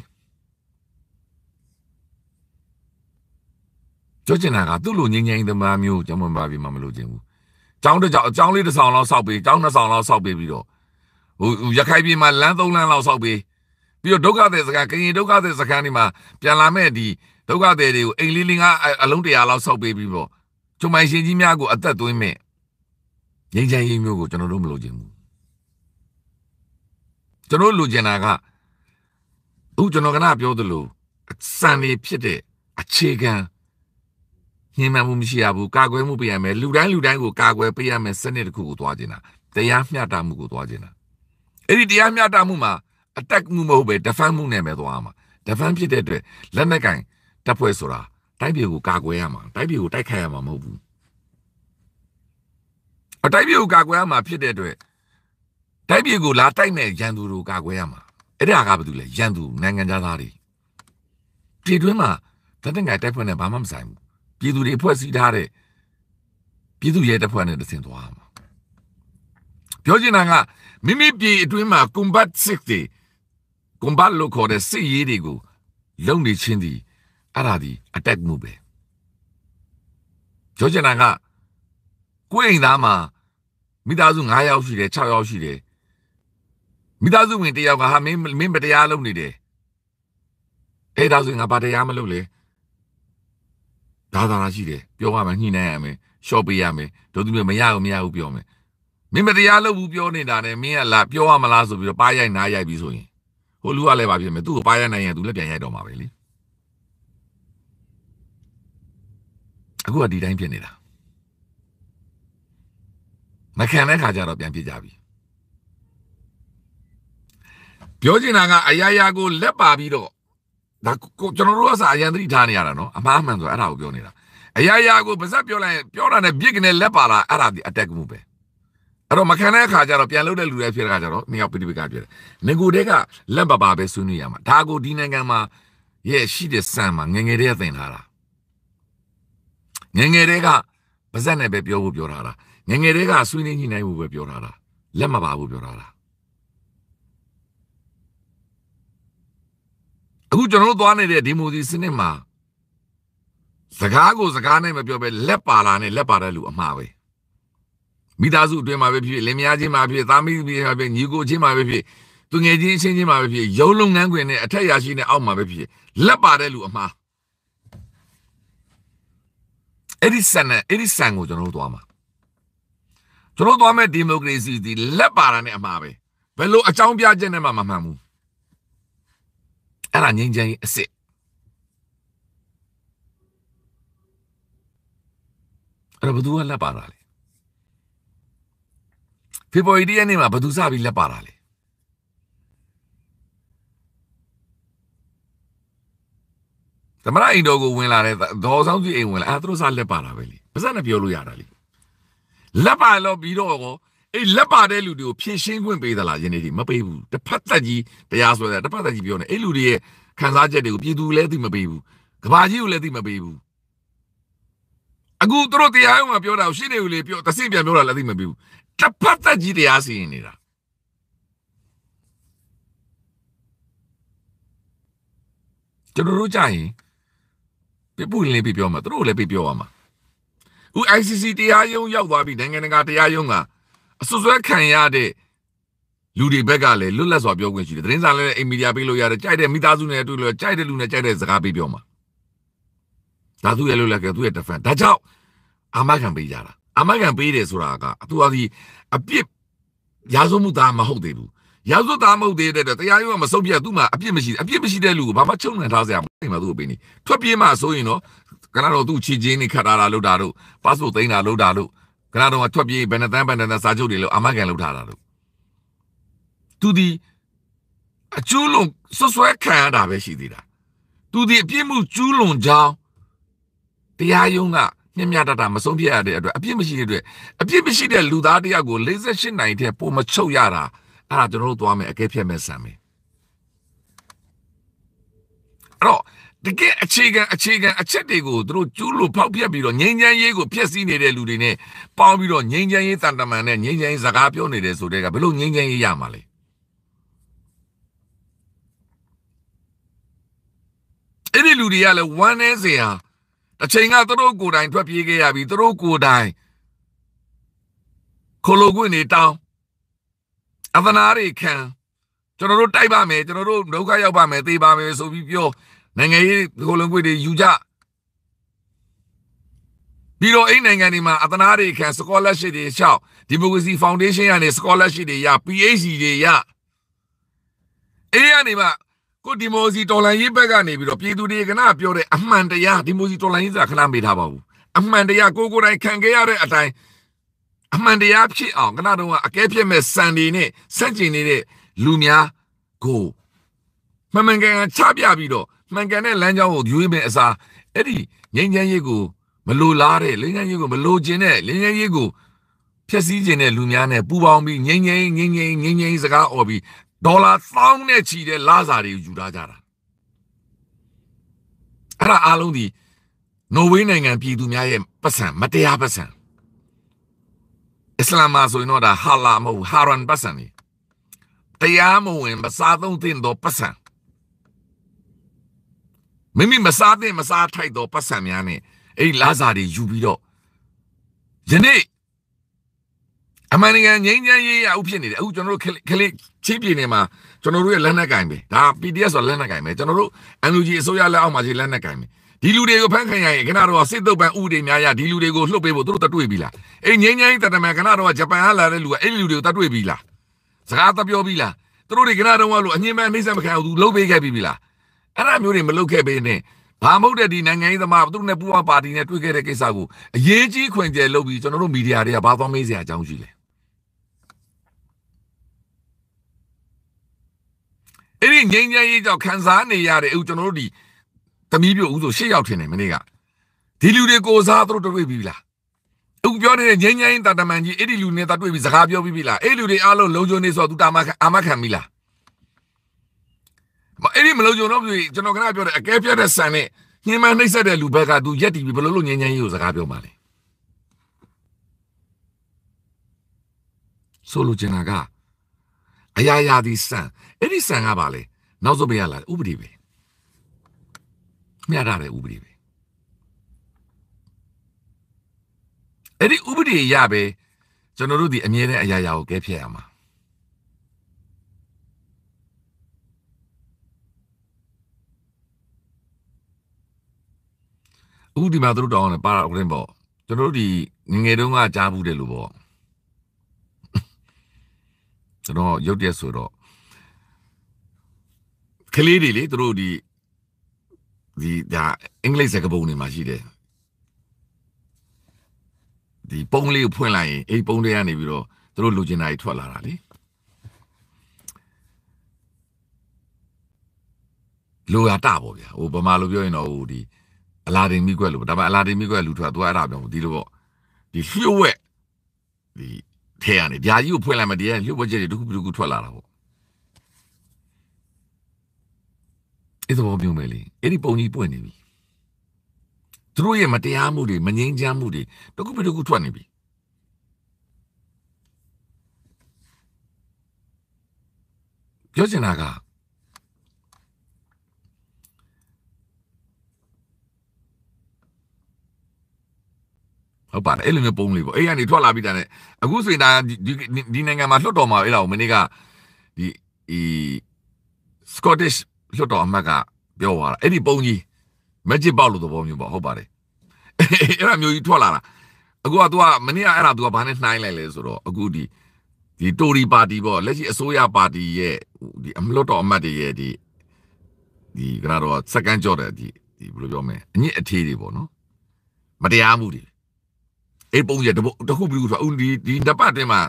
ကြောချင်တာကသူ့လိုငင်းငင်းသမားမျိုးကျွန်မပါပြီမမလို့ခြင်းဘူး။ကျောင်းတစ်ကျောင်းအကျောင်းလေးတစ်ဆောင်လောက်ဆောက်ပေးကျောင်းနှစ်ဆောင်လောက်ဆောက်ပေးပြီးတော့ဟိုရခိုင်ပြည်မှာလမ်းသုံးလမ်းလောက်ဆောက်ပေးပြီးတော့ဒုက္ခသည်စခန်းကရင်ဒုက္ခသည်စခန်းဒီမှာပြန်လာမဲ့ဒီဒုက္ခသည်တွေကိုအိမ်လေးလေးကအလုံးတရာလောက်ဆောက်ပေးပြီးပေါ့ကျုံမိုင်ရှင်ကြီးများကိုအသက်သွင်းမဲ့ငင်းချင်ရေးမျိုးကိုကျွန်တော်တို့မလို့ခြင်းဘူးကျွန်တော်လိုချင်တာကအခုကျွန်တော်ကပြောသလိုစံနေဖြစ်တဲ့အခြေခံညှိနှိုင်းမှုမရှိရဘူးကာကွယ်မှုပေးရမယ်လူတိုင်းလူတိုင်းကိုကာကွယ်ပေးရမယ်စနစ်တစ်ခုကိုသွားကျင်တာတရားမျှတမှုကိုသွားကျင်တာအဲ့ဒီတရားမျှတမှုမှာ attack မှုမဟုတ်ပဲ defend မှုနဲ့ပဲသွားမှာ defend ဖြစ်တဲ့အတွက်လက်နက်ကင်တပ်ဖွဲ့ဆိုတာတိုက်ပြည်ကိုကာကွယ်ရမှာတိုက်ပြည်ကိုတိုက်ခိုက်ရမှာမဟုတ်ဘူးအတိုက်ပြည်ကိုကာကွယ်ရမှာဖြစ်တဲ့အတွက်တိုင်းပြည်ကိုလာတိုက်မဲ့ရန်သူတို့ကာကွယ်ရမှာအဲ့ဒါကဘာလို့လဲရန်သူနိုင်ငံသားတွေပြည်တွင်းမှာတတ်တဲ့ငါတိုက်ဖွဲ့နဲ့ဘာမှမဆိုင်ဘူးပြည်သူတွေဖွဲ့စည်းထားတဲ့ပြည်သူရဲတပ်ဖွဲ့နဲ့တဆင်သွားမှာပြောချင်တာကမိမိပြည် အတွင်းမှာ combat 6တွေ combat လို့ခေါ်တဲ့စစ်ရေးတွေကိုလုံနေချင်းဒီအဲ့ဒါဒီ attack မှုပဲပြောချင်တာကကိုယ့်အိမ်သားမှာမိသားစု9ယောက်ရှိတယ်6ယောက်ရှိတယ်မိသားစုဝင်တယောက်ကဟာမင်းမင်းမတရားလုပ်နေတယ်အဲ့ဒါဆိုရင်ငါဘာတရားမလုပ်လဲဒါသာရှိတယ်ပြောရမယ်ညှိနှိုင်းရမယ်ရှော့ပေးရမယ်တို့သူတွေမရဘူးမရဘူးပြောမယ်မင်းမတရားလုပ်ဘူးပြောနေတာနဲ့မင်းကလာပြောရမလားဆိုပြီးတော့ပါရိုက်နားရိုက်ပြီးဆိုရင်ဟိုလူကလည်းပါဖြစ်မယ်သူ့ကိုပါရိုက်နိုင်ရင်သူလည်းပြန်ရိုက်တော့မှာပဲလေအခုကဒီတိုင်းဖြစ်နေတာမခံတဲ့ခါကျတော့ပြန်ဖြစ်ကြပြီပြောချင်တာကအရာရာကိုလက်ပါပြီးတော့ဒါကိုကျွန်တော်တို့ကစာအရန်သတိထားနေရတာနော်အမှားမှန်ဆိုအဲ့ဒါကိုပြောနေတာအရာရာကိုပါဇက်ပြောလိုက်ပြောတာနဲ့ပြစ်ကနေလက်ပါလာအဲ့ဒါဒီ attack မှုပဲအဲ့တော့မခံတဲ့အခါကျတော့ပြန်လုတဲ့လူတွေဖြစ်တဲ့အခါကျတော့နှစ်ယောက်ပိဋိပကဖြစ်တယ်ငကိုတဲ့ကလက်ပါပါပဲဆွေးနွေးရမှာဒါကိုဒီနိုင်ငံမှာရဲ့ရှိတဲ့စံမှာငငယ်တည်းကသင်ထားတာငငယ်တည်းကပါဇက်နဲ့ပဲပြောဖို့ပြောထားတာငငယ်တည်းကဆွေးနွေးညှိနှိုင်းဖို့ပဲပြောထားတာလက်မပါဖို့ပြောထားတာအခုကျွန်တော်တို့သွားနေတဲ့ဒီမိုစီစနစ်မှာစကားကိုစကားနဲ့မပြောဘဲလက်ပါလာနဲ့လက်ပါတဲ့လူအမှားပဲမိသားစုအတွင်းမှာပဲဖြစ်ဖြစ်လင်မယားချင်းမှာဖြစ်သားမီးချင်းမှာဖြစ်ညီကိုချင်းမှာပဲဖြစ်သူငယ်ချင်းချင်းချင်းမှာပဲဖြစ်ရုံးလုပ်ငန်းခွင်နဲ့အထက်ရရှိနဲ့အောက်မှာပဲဖြစ်လက်ပါတဲ့လူအမှားအဲ့ဒီဆန်နဲ့အဲ့ဒီဆန်ကိုကျွန်တော်တို့သွားမှာကျွန်တော်သွားမဲ့ဒီမိုကရေစီဒီလက်ပါတာနဲ့အမှားပဲဘယ်လိုအကြောင်းပြချက်နဲ့မှမမှန်ဘူးအဲ့ဒါငြိမ်းချမ်းရေးအစ်စ်အဲ့တော့ဘသူကလက်ပါတာလဲဖေဖော်ဝါရီရက်နေ့မှာဘသူစပြီးလက်ပါတာလဲသမရအိမ်တော်ကိုဝင်လာတဲ့ဒေါ်ဆောင်စီအိမ်ဝင်လာအဲသူတို့စလက်ပါတာပဲလေပါစက်နဲ့ပြောလို့ရတာလေလက်ပါလို့ပြီးတော့ကောအဲ့လက်ပါတဲ့လူတွေကိုဖြည့်ရှင်းခွင့်ပေးသလားယနေ့ဒီမပေးဘူးတစ်ဖက်သက်ကြီးတရားစွဲတာတစ်ဖက်သက်ကြီးပြောနေအဲ့လူတွေရဲ့ခံစားချက်တွေကိုပြည်သူလည်းသိမပေးဘူးကဘာကြီးကိုလည်းသိမပေးဘူးအခုသူတို့တရားရုံးမှာပြောတာကိုရှင်းနေဦးလေပြောတဆင့်ပြန်ပြောတာလည်းသိမပေးဘူးတစ်ဖက်သက်ကြီးတရားစီရင်နေတာကျွန်တော်တို့ကြရင်ပြပူလင်းပြပြောမှာသူတို့လည်းပြပြောရမှာဦး ICC တရားရုံးရောက်သွားပြီနိုင်ငံတကာတရားရုံးကအစွပ်စွဲခံရတဲ့လူတွေဘက်ကလည်းလွတ်လပ်စွာပြောခွင့်ရှိတယ်သတင်းစာလည်းအိမ်မီဒီယာပေးလို့ရတယ်ကြိုက်တဲ့မိသားစုနဲ့တွေ့လို့ကြိုက်တဲ့လူနဲ့ကြိုက်တဲ့စကားပေးပြောမှာဒါသူရဲ့လွတ်လပ်ကသူရဲ့ defense ဒါကြောင့်အာမခံပေးကြတာအာမခံပေးတယ်ဆိုတာကသူအစီအပြစ်ရာဇဝမှုသားမဟုတ်သေးဘူးရာဇဝသားမဟုတ်သေးတဲ့အတွက်တရားရုံးကမဆုံးဖြတ်သူ့မှာအပြစ်မရှိအပြစ်မရှိတဲ့လူကိုဘာမှချုပ်နှံထားစရာမလိုမှာသူ့ကိုပေးနေထွက်ပြေးမှဆိုရင်တော့ကနတော့သူ့ချီချင်းနေခတ်တာလာလို့တာတို့ passport သိမ်းတာလို့တာတို့ကနာတော်ကထွက်ပြေးဘယ်နှတန်းဘယ်နှတန်းစာချုပ်တွေလို့အမကန်လုပ်ထားတာလို့သူဒီအကျူးလွန်ဆွဆွဲခံရတာပဲရှိသေးတာသူဒီအပြစ်မှုကျူးလွန်ကြောင်းတရားရုံးကမြင့်မြတ်တတာမဆုံးဖြတ်ရတဲ့အတွက်အပြစ်မရှိတဲ့အတွက်အပြစ်မရှိတဲ့လူသားတယောက်ကို58နိုင်တဲ့ပုံမချုပ်ရတာအဲ့ဒါကျွန်တော်တို့သွားမယ်အကဲဖြတ်မယ်ဆံမယ်အဲ့တော့တကယ်အခြေခံအခြေခံအချက်တွေကိုသူတို့ကျူးလို့ဖောက်ပြက်ပြီးတော့ငြိမ်းချမ်းရေးကိုဖျက်ဆီးနေတဲ့လူတွေနဲ့ပေါင်းပြီးတော့ငြိမ်းချမ်းရေးတန်တမန်နဲ့ငြိမ်းချမ်းရေးစကားပြောနေတယ်ဆိုတဲ့ကဘယ်လိုငြိမ်းချမ်းရေးရမှာလဲအဲ့ဒီလူတွေကလည်းဝမ်းနေစရာတစ်ချိန်ကသူတို့ကိုယ်တိုင် ထွက်ပြေးခဲ့ရပြီးသူတို့ကိုယ်တိုင်ခလုံးကွင်းနေတောင်းအသနာတွေခံကျွန်တော်တို့တိုက်ပါမယ်ကျွန်တော်တို့ဒုက္ခရောက်ပါမယ်သေပါမယ်ဆိုပြီးပြောနိုင်ငံရေးကိုလုံးကွေတွေယူကြပြီးတော့အိမ်နိုင်ငံတွေမှာအသနာတွေခံ scholarship တွေရှောက် democracy foundation ကနေ scholarship တွေရ PhD တွေရအဲ့ဒီကနေမှကိုဒီမိုစီတော်လန်ရေးဘက်ကနေပြီးတော့ပြည်သူတွေကနာပြောတဲ့အမှန်တရားဒီမိုစီတော်လန်ရေးဆိုတာခဏမေးထားပါဘူးအမှန်တရားကိုကိုယ်တိုင်ခံခဲ့ရတဲ့အတိုင်းအမှန်တရားဖြစ်အောင်ခဏတုန်းကအကဲဖြစ်မဲ့စံတွေနဲ့စန့်ကျင်နေတဲ့လူများကိုမှန်မှန်ကန်ကန်ချပြပြီးတော့မှန်ကန်တဲ့လမ်းကြောင်းကိုရွေးမယ်အစားအဲ့ဒီငိမ့်ချမ်းရေးကိုမလိုလားတဲ့လင်းချမ်းရေးကိုမလိုချင်တဲ့လင်းချမ်းရေးကိုဖျက်ဆီးခြင်းတဲ့လူများနဲ့ပူပေါင်းပြီးငိမ့်ငိမ့်ငိမ့်ငိမ့်ငိမ့်ငိမ့်စကားអော်ပြီးဒေါ်လာတောင်းနဲ့ချီတဲ့လစာတွေကိုယူထားကြတာအဲ့ဒါအားလုံးဒီနော်ဝေးနိုင်ငံပြည်သူများရဲ့ပတ်စံမတရားပတ်စံအစ္စလာမ်မှာဆိုရင်တော့ဒါဟာလာမဟုတ်ဟာရန်ပတ်စံလေတရားမဝင်မစားသုံးသင့်သောပတ်စံမိမိမစားသင့်မစားထိုက်သောပတ်စံများနဲ့အဲ့ဒီလာစာတွေယူပြီးတော့ယနေ့အမေရိကန်ငြိမ်းချမ်းရေးရဥဖြစ်နေတယ်အခုကျွန်တော်တို့ခလေးချင်းပြည်နယ်မှာကျွန်တော်တို့ရဲ့လက်နက်ကင်ပဲဒါ PDF ဆိုလက်နက်ကင်ပဲကျွန်တော်တို့ NUG အစိုးရလက်အောက်မှာရှိလက်နက်ကင်ပဲဒီလူတွေကိုဖမ်းခံရရင်ခဏတော့စစ်တုပ်ပန်ဥတွေများရဒီလူတွေကိုလှုပ်ပေးဖို့သူတို့တတွေ့ပြီလားအဲ့ငြိမ်းချမ်းရေးတတမန်ခဏတော့ဂျပန်ကလာတဲ့လူကအဲ့ဒီလူတွေကိုတတွေ့ပြီလားစကားတပြောပြီလားသူတို့တွေခဏတော့လို့အငြင်းမနှိမ့်ဆက်မခံဘူးသူလှုပ်ပေးခဲ့ပြီလားအဲ့ဒါမျိုးတွေမလုပ်ခဲ့ပေနဲ့ဘာမဟုတ်တဲ့ဒီနိုင်ငံရေးသမားသူတို့နဲ့ပူးပေါင်းပါတီနဲ့တွေ့ခဲ့တဲ့ကိစ္စကိုအရေးကြီးခွင့်ကျယ်လုပ်ပြီးကျွန်တော်တို့မီဒီယာတွေကဘာသွားမေးစရာအကြောင်းရှိလဲအဲ့ဒီငြိမ်းချမ်းရေးကြောင့်ခံစားနေရတဲ့အခုကျွန်တော်တို့ဒီသမီးပြို့ဦးဆိုရှစ်ယောက်ထင်တယ်မနေ့ကဒီလူတွေကိုစားသူတို့တွေ့ပြီလားအခုပြောနေတဲ့ငြိမ်းချမ်းရေးတာတမန်ကြီးအဲ့ဒီလူနဲ့တာတွေ့ပြီးစကားပြောပြီးပြီလားအဲ့လူတွေအားလုံးလုံခြုံနေဆိုတော့သူတာမအာမခံပြီလားအဲ့ဒီမလုံခြုံတော့ဘူးကျွန်တော်ခဏပြောတယ်အကဲပြတ်တဲ့ဆန်နဲ့ညှင်းမနှိမ့်ဆက်တဲ့လူဘက်ကသူရက်တီပြီးဘလို့လို့ငြင်းငြင်းကြီးကိုစကားပြောမှလဲဆိုလိုချင်တာကအရာရာဒီဆန်အဲ့ဒီဆန်ကပါလေနောက်ဆုံးပြရလာဥပဒေပဲမျှတာတယ်ဥပဒေပဲအဲ့ဒီဥပဒေရပဲကျွန်တော်တို့ဒီအမြဲတမ်းအရာရာကိုကဲဖြတ်ရမှာအခုဒီမှာသူတို့တောင်းတယ်ပါတာဥရင်ပေါ့ကျွန်တော်တို့ဒီငငယ်တုန်းကကြားဘူးတယ်လို့ပေါ့ကျွန်တော်ရုပ်ရက်ဆိုတော့ကလေးတွေလေသူတို့ဒီဒီဒါအင်္ဂလိပ်စကားပုံတွေမှာရှိတယ်ဒီပုံလေးကိုဖွင့်လိုက်ရင်အဲ့ပုံတွေကနေပြီးတော့သူတို့လူကျင်တာတွေထွက်လာတာလေလိုရတာပေါ့ဗျာဟိုဗမာလိုပြောရင်တော့ဟိုဒီအလာဒင်မိကွက်လို့ဒါပေမဲ့အလာဒင်မိကွက်လူထွက်သူကအဲ့ဒါပြောဘူးဒီလိုပေါ့ဒီလျှို့ဝက်ဒီထဲကနေဓာကြီးကိုဖွင့်လိုက်မှဒီကလျှို့ဝက်ချက်တွေတစ်ခုတစ်ခုထွက်လာတာပေါ့အဲ့ဒါဘောပြုံးမယ်လေအဲ့ဒီပုံကြီးပွင့်နေပြီသူတို့ရဲ့မတရားမှုတွေမငြိမ်းချမ်းမှုတွေတစ်ခုတစ်ခုထွက်နေပြီပြောချင်တာကတ်ပါတယ်အဲ့လိုမျိုးပုံးလေးပေါ့အဲ့ကနေထွက်လာပြီးတာနဲ့အခုဆိုရင်ဒါဒီဒီနိုင်ငံမှာလွှတ်တော်မှာအဲ့ဒါကိုမနေ့ကဒီဒီ Scottish လွှတ်တော်အမတ်ကပြောသွားတာအဲ့ဒီပုံကြီး magic ပေါက်လို့သဘောမျိုးပေါ့ဟုတ်ပါတယ်အဲ့ဒါမျိုးကြီးထွက်လာတာအခုက तू ကမနေ့ကအဲ့ဒါ तू ကဘာနဲ့နှိုင်းလိုက်လဲဆိုတော့အခုဒီဒီတိုရီပါတီပေါ့လက်ရှိအစိုးရပါတီရဲ့ဒီအမလွတ်တော်အမတ်တွေရဲ့ဒီဒီကတော့စကန်ကြော့တဲ့ဒီဒီဘယ်လိုပြောမလဲအညစ်အထေးတွေပေါ့နော်မတရားမှုတွေအေးပုံရတပုတ်တစ်ခုပြီးခုဆိုတာဥဒီဒီနှစ်ပတ်တင်မှာ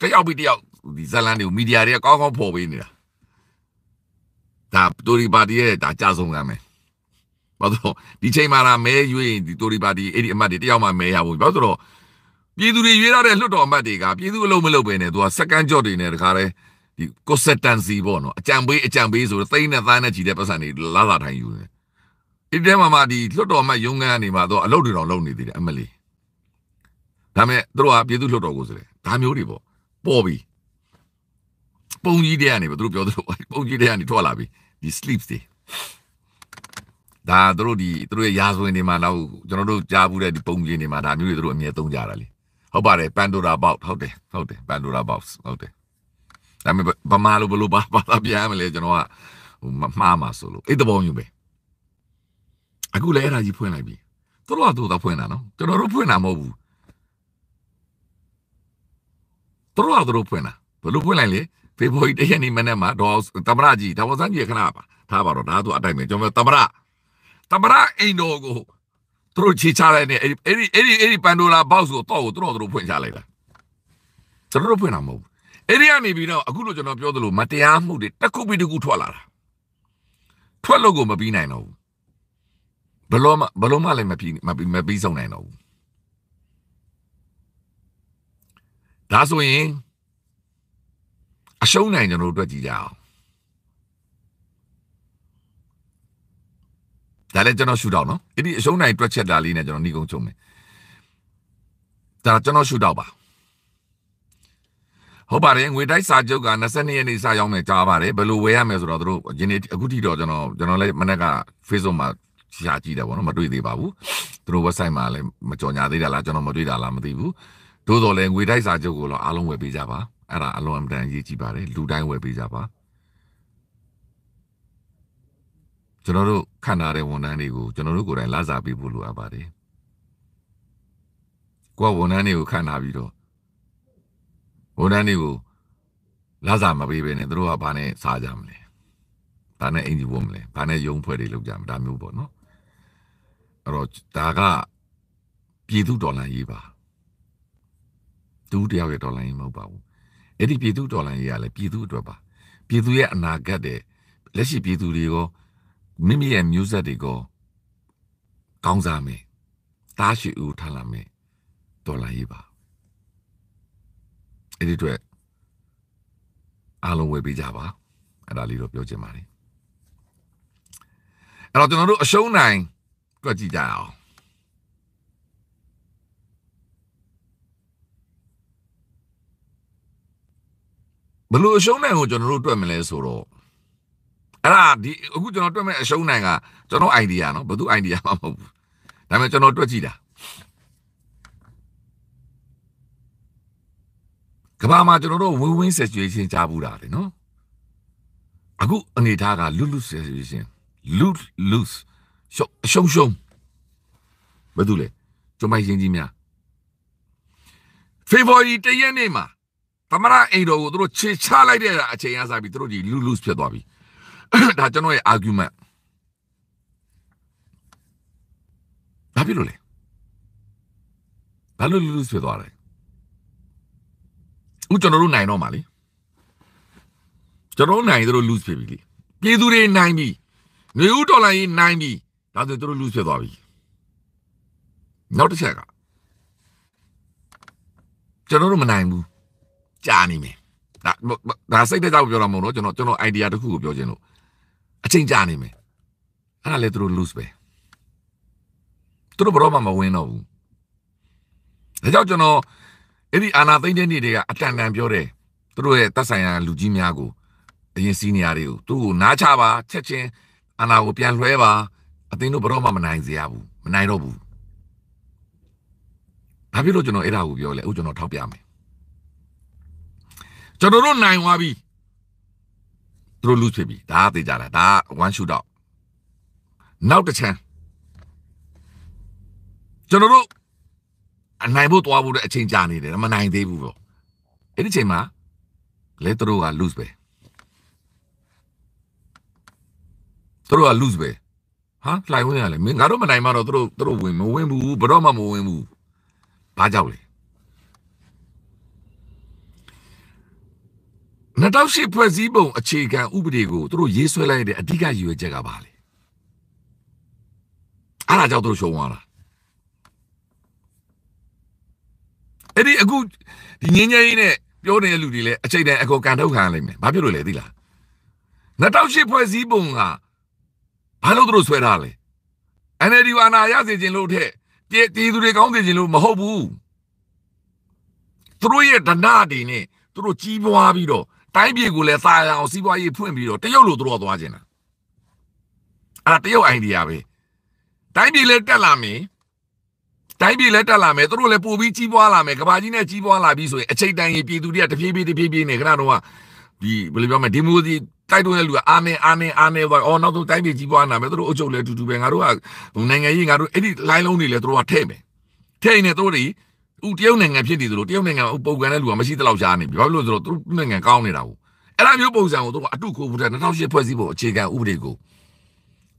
တယောက်ပြီးတယောက်ဒီဇလန်တွေကိုမီဒီယာတွေကကောင်းကောင်းဖော်ပေးနေတာဒါတိုရီပါတီရဲ့ဒါကြာဆုံးကမယ်ဘာလို့ဒီချိန်မှာလာမဲရွေးဒီတိုရီပါတီအဲ့ဒီအမတ်တွေတယောက်မှမဲရဘူးဘာလို့ဆိုတော့ပြည်သူတွေရွေးရတဲ့လွှတ်တော်အမတ်တွေကပြည်သူအလုံးမလုံးပဲနဲ့သူကစကန်ကြော့တွေနဲ့တခါလဲဒီ consistency ပေါ့နော်အကြံပေးအကြံပေးဆိုတော့သိန်းနဲ့သားနဲ့ချီတဲ့ပတ်စံတွေလာလာထိုင်ယူနေတယ်ဒီတဲမှာမှဒီလွှတ်တော်အမတ်ရုံးခန်းကနေမှာတော့အလုပ်တွေတော့လုပ်နေသေးတယ်အမလီဒါမဲ့သူတို့ကပြည်သူ့လွှတ်တော်ကိုဆိုတယ်ဒါမျိုးတွေပေါ့ပေါ်ပြီပုံကြီးတဲ့ကနေသူတို့ပြောသလိုပုံကြီးတဲ့ကနေထွက်လာပြီဒီ sleeps တွေဒါသူတို့ဒီသူတို့ရဲ့ရာဇဝင်တွေမှာတော့ကျွန်တော်တို့ကြားဘူးတဲ့ဒီပုံကြီးတွေမှာဒါမျိုးတွေသူတို့အမြဲသုံးကြတာလေဟုတ်ပါတယ်ပန်ဒိုရာဘောက်ဟုတ်တယ်ဟုတ်တယ်ပန်ဒိုရာဘောက်ဟုတ်တယ်ဒါပေမဲ့ဗမာလိုဘလို့ဘာဘာသာပြန်မလဲကျွန်တော်ကဟိုမှားမှာဆိုလို့အဲ့တဘောမျိုးပဲအခုလည်းအဲ့ဒါကြီးဖွင့်လိုက်ပြီသူတို့ကသူတို့ဖွင့်တာနော်ကျွန်တော်တို့ဖွင့်တာမဟုတ်ဘူးသူတို့ကသူတို့ဖွင့်တာဘယ်လိုဖွင့်လိုက်လဲဖေဖော်ဝါရီတရက်နေ့မနေ့မှာတော့တမရကြီးဒါဝဆန်းကြီးခဏပါထားပါတော့ဒါသူအတိုင်းပဲကျွန်တော်တမရတမရအိမ်တော်ကိုသူတို့ခြေချလိုက်နေအဲ့ဒီအဲ့ဒီအဲ့ဒီပန်ဒိုလာဘောက်ကိုတော့ကိုသူတို့သူတို့ဖွင့်ချလိုက်တာသူတို့ဖွင့်တာမဟုတ်ဘူးအဲ့ဒီကနေပြီးတော့အခုလိုကျွန်တော်ပြောသလိုမတရားမှုတွေတစ်ခုပြီးတစ်ခုထွက်လာတာထွက်လို့ကိုမပြီးနိုင်တော့ဘူးဘလို့မဘလို့မလည်းမပြီးမပြီးမပြီးဆုံးနိုင်တော့ဘူးဒါဆိုရင်အရှုံးနိုင်ကျွန်တော်တို့အတွက်ကြည်ကြအောင်ဒါလည်းကျွန်တော်ရှူတော့နော်အဲ့ဒီအရှုံးနိုင်တွက်ချက်တာလေးနဲ့ကျွန်တော်ညီကုန်းချုပ်မယ်ဒါကျွန်တော်ရှူတော့ပါဟုတ်ပါတယ်ငွေတိုက်စာချုပ်က22ရက်နေ့စရောက်မယ်ကြားပါတယ်ဘယ်လိုဝယ်ရမယ်ဆိုတော့တို့ဒီနေ့အခုထိတော့ကျွန်တော်ကျွန်တော်လည်းမနေ့က Facebook မှာရှာကြည့်တယ်ဗောနော်မတွေ့သေးပါဘူးတို့ website မှာလည်းမကြော်ညာသေးတာလားကျွန်တော်မတွေ့တာလားမသိဘူးသို့တော်လည်းငွေတိုက်စာချုပ်ကိုတော့အားလုံးဝယ်ပေးကြပါအဲ့ဒါအလွန်အမတန်အရေးကြီးပါတယ်လူတိုင်းဝယ်ပေးကြပါကျွန်တော်တို့ခန္ဓာတဲ့ဝန်ထမ်းတွေကိုကျွန်တော်တို့ကိုယ်တိုင်လာစားပေးဖို့လိုအပ်ပါတယ်ကိုယ်ကဝန်ထမ်းတွေကိုခန္ဓာပြီးတော့ဝန်ထမ်းတွေကိုလာစားမပေးဘဲနဲ့တို့ကဘာနဲ့စားကြမလဲဘာနဲ့အင်ဂျီဝတ်မလဲဘာနဲ့ရုံးဖွဲ့တွေလုပ်ကြမလဲဒါမျိုးပေါ့နော်အဲ့တော့ဒါကပြည်သူဒေါ်လာရေးပါသူတယောက်ရဲ့တော်လိုင်းကြီးမဟုတ်ပါဘူးအဲ့ဒီပြည်သူတော်လိုင်းကြီးကလည်းပြည်သူအတွက်ပါပြည်သူရဲ့အနာဂတ်တဲ့လက်ရှိပြည်သူတွေရောမိမိရဲ့မျိုးဆက်တွေကောကောင်းစားမယ်တားရှိဦးထားလာမယ်တော်လိုင်းကြီးပါအဲ့ဒီအတွက်အားလုံးဝယ်ပေးကြပါအဲ့ဒါလေးတော့ပြောချင်ပါတယ်အဲ့တော့ကျွန်တော်တို့အရှုံးနိုင်ကြွက်ကြည့်ကြအောင်ဘလို့အရှုံးနိုင်ကိုကျွန်တော်တို့တွေ့မလဲဆိုတော့အဲ့ဒါဒီအခုကျွန်တော်တွေ့မဲ့အရှုံးနိုင်ကကျွန်တော် idea နော်ဘယ်သူ idea မှမဟုတ်ဘူးဒါပေမဲ့ကျွန်တော်တွေ့ကြည့်တာကဘာမှာကျွန်တော်တို့ win win situation ကြားဘူးတာလေနော်အခုအနေထားက loot loot situation loot loot ရှုံရှုံဘာတူလဲကျွန်မရင်ကြီးများ February 1ရက်နေ့မှာသမရအိမ်တော်ကိုသူတို့ခြေချလိုက်တဲ့အချိန်အစားပြီးသူတို့ဒီ loose loose ဖြစ်သွားပြီဒါကျွန်တော်ရဲ့ argument ဘာဖြစ်လို့လဲဘာလို့ loose loose ဖြစ်သွားလဲဥကျွန်တော်တို့နိုင်တော့မှာလေကျွန်တော်နိုင်သူတို့ loose ဖြစ်ပြီလေပြည်သူတွေနိုင်ပြီຫນွေဦးဒေါ်လာရေးနိုင်ပြီဒါဆိုသူတို့ loose ဖြစ်သွားပြီနောက်တစ်ချက်ကကျွန်တော်တို့မနိုင်ဘူးကြာနေမယ်ဒါဒါစိတ်တဲ့ကြောက်ပြောတာမဟုတ်တော့ကျွန်တော်ကျွန်တော် idea တစ်ခုကိုပြောချင်လို့အချိန်ကြာနေမယ်အဲ့ဒါလေသူတို့ lose ပဲသူတို့ဘရောမှမဝင်တော့ဘူးဒါကြောင့်ကျွန်တော်အဲ့ဒီအာနာသိမ့်တဲ့နေ့တွေကအတန်တန်ပြောတယ်သူတို့ရဲ့တက်ဆိုင်ရာလူကြီးများကိုအရင်စီနီယာတွေကိုသူ့ကိုနားချပါချက်ချင်းအာနာကိုပြန်လွှဲပါအသင်းတို့ဘရောမှမနိုင်စေရဘူးမနိုင်တော့ဘူးဘာဖြစ်လို့ကျွန်တော်အဲ့ဒါကိုပြောလဲအခုကျွန်တော်ထောက်ပြမယ်ကျွန်တော်တို့နိုင်သွားပြီသူတို့လူဖြစ်ပြီဒါသေကြတာဒါ one shoot out နောက်တစ်ချမ်းကျွန်တော်တို့အနိုင်ဖို့သွားဖို့တဲ့အချိန်ကြာနေတယ်မနိုင်သေးဘူးပေါ့အဲ့ဒီချိန်မှာလဲသူတို့က lose ပဲသူတို့က lose ပဲဟာလှိုင်ဝင်ရလဲမင်းငါတို့မနိုင်မှတော့သူတို့သူတို့ဝင်မဝင်ဘူးဘယ်တော့မှမဝင်ဘူးဘာကြောက်လဲ2008ဖွဲ့စည်းပုံအခြေခံဥပဒေကိုသူတို့ရေးဆွဲလိုက်တဲ့အဓိကရည်ရွယ်ချက်ကပါလေအဲ့ဒါကြောင့်သူတို့ရှုံးသွားတာအဲ့ဒီအခုဒီငင်းငယ်ကြီးနဲ့ပြောနေတဲ့လူတွေလည်းအချိန်တိုင်းအကုန်ကန်ထုတ်ခံရလိမ့်မယ်ဘာဖြစ်လို့လဲသိလား2008ဖွဲ့စည်းပုံကဘာလို့သူတို့ဆွဲထားလဲ NLD အာဏာရစေခြင်းလို့ထက်ပြည်သူတွေကောင်းစေခြင်းလို့မဟုတ်ဘူးသူတို့ရဲ့ဒဏ္ဍာရီနဲ့သူတို့ကြီးပွားပြီးတော့တိုင်းပြည်ကိုလည်းသာယာအောင်စီးပွားရေးဖွင့်ပြီးတော့တရုတ်လိုသူတို့သွားကျင်တာအဲ့ဒါတရုတ်အိုင်ဒီယာပဲတိုင်းပြည်လည်းတက်လာမယ်တိုင်းပြည်လည်းတက်လာမယ်သူတို့လည်းပို့ပြီးကြီးပွားလာမယ်ကဘာကြီးနဲ့ကြီးပွားလာပြီးဆိုရင်အချိန်တိုင်းရင်ပြည်သူတွေကတပြေးပြေးတပြေးပြေးနဲ့ခဏတော့ဒီဘယ်လိုပြောမလဲဒီမိုဒီတိုက်တွန်းတဲ့လူကအာနေအာနေအာနေပါအော်နောက်ဆုံးတိုင်းပြည်ကြီးပွားလာမယ်သူတို့အုပ်ချုပ်လည်းအတူတူပဲငါတို့ကနိုင်ငံရေးငါတို့အဲ့ဒီလိုင်းလုံးတွေလည်းသူတို့ကထဲ့မယ်ထဲ့ရင်လည်းသူတို့တွေသူတရုတ်နိုင်ငံဖြစ်နေသလိုတရုတ်နိုင်ငံပုံကန်တဲ့လူကမရှိသလောက်ရှားနေပြီဘာဖြစ်လို့လဲဆိုတော့သူ့နိုင်ငံကောင်းနေတာကိုအဲ့လိုမျိုးပုံစံကိုသူကအတုခိုးဖို့တဲ့2008ဖွဲ့စည်းပုံအခြေခံဥပဒေကို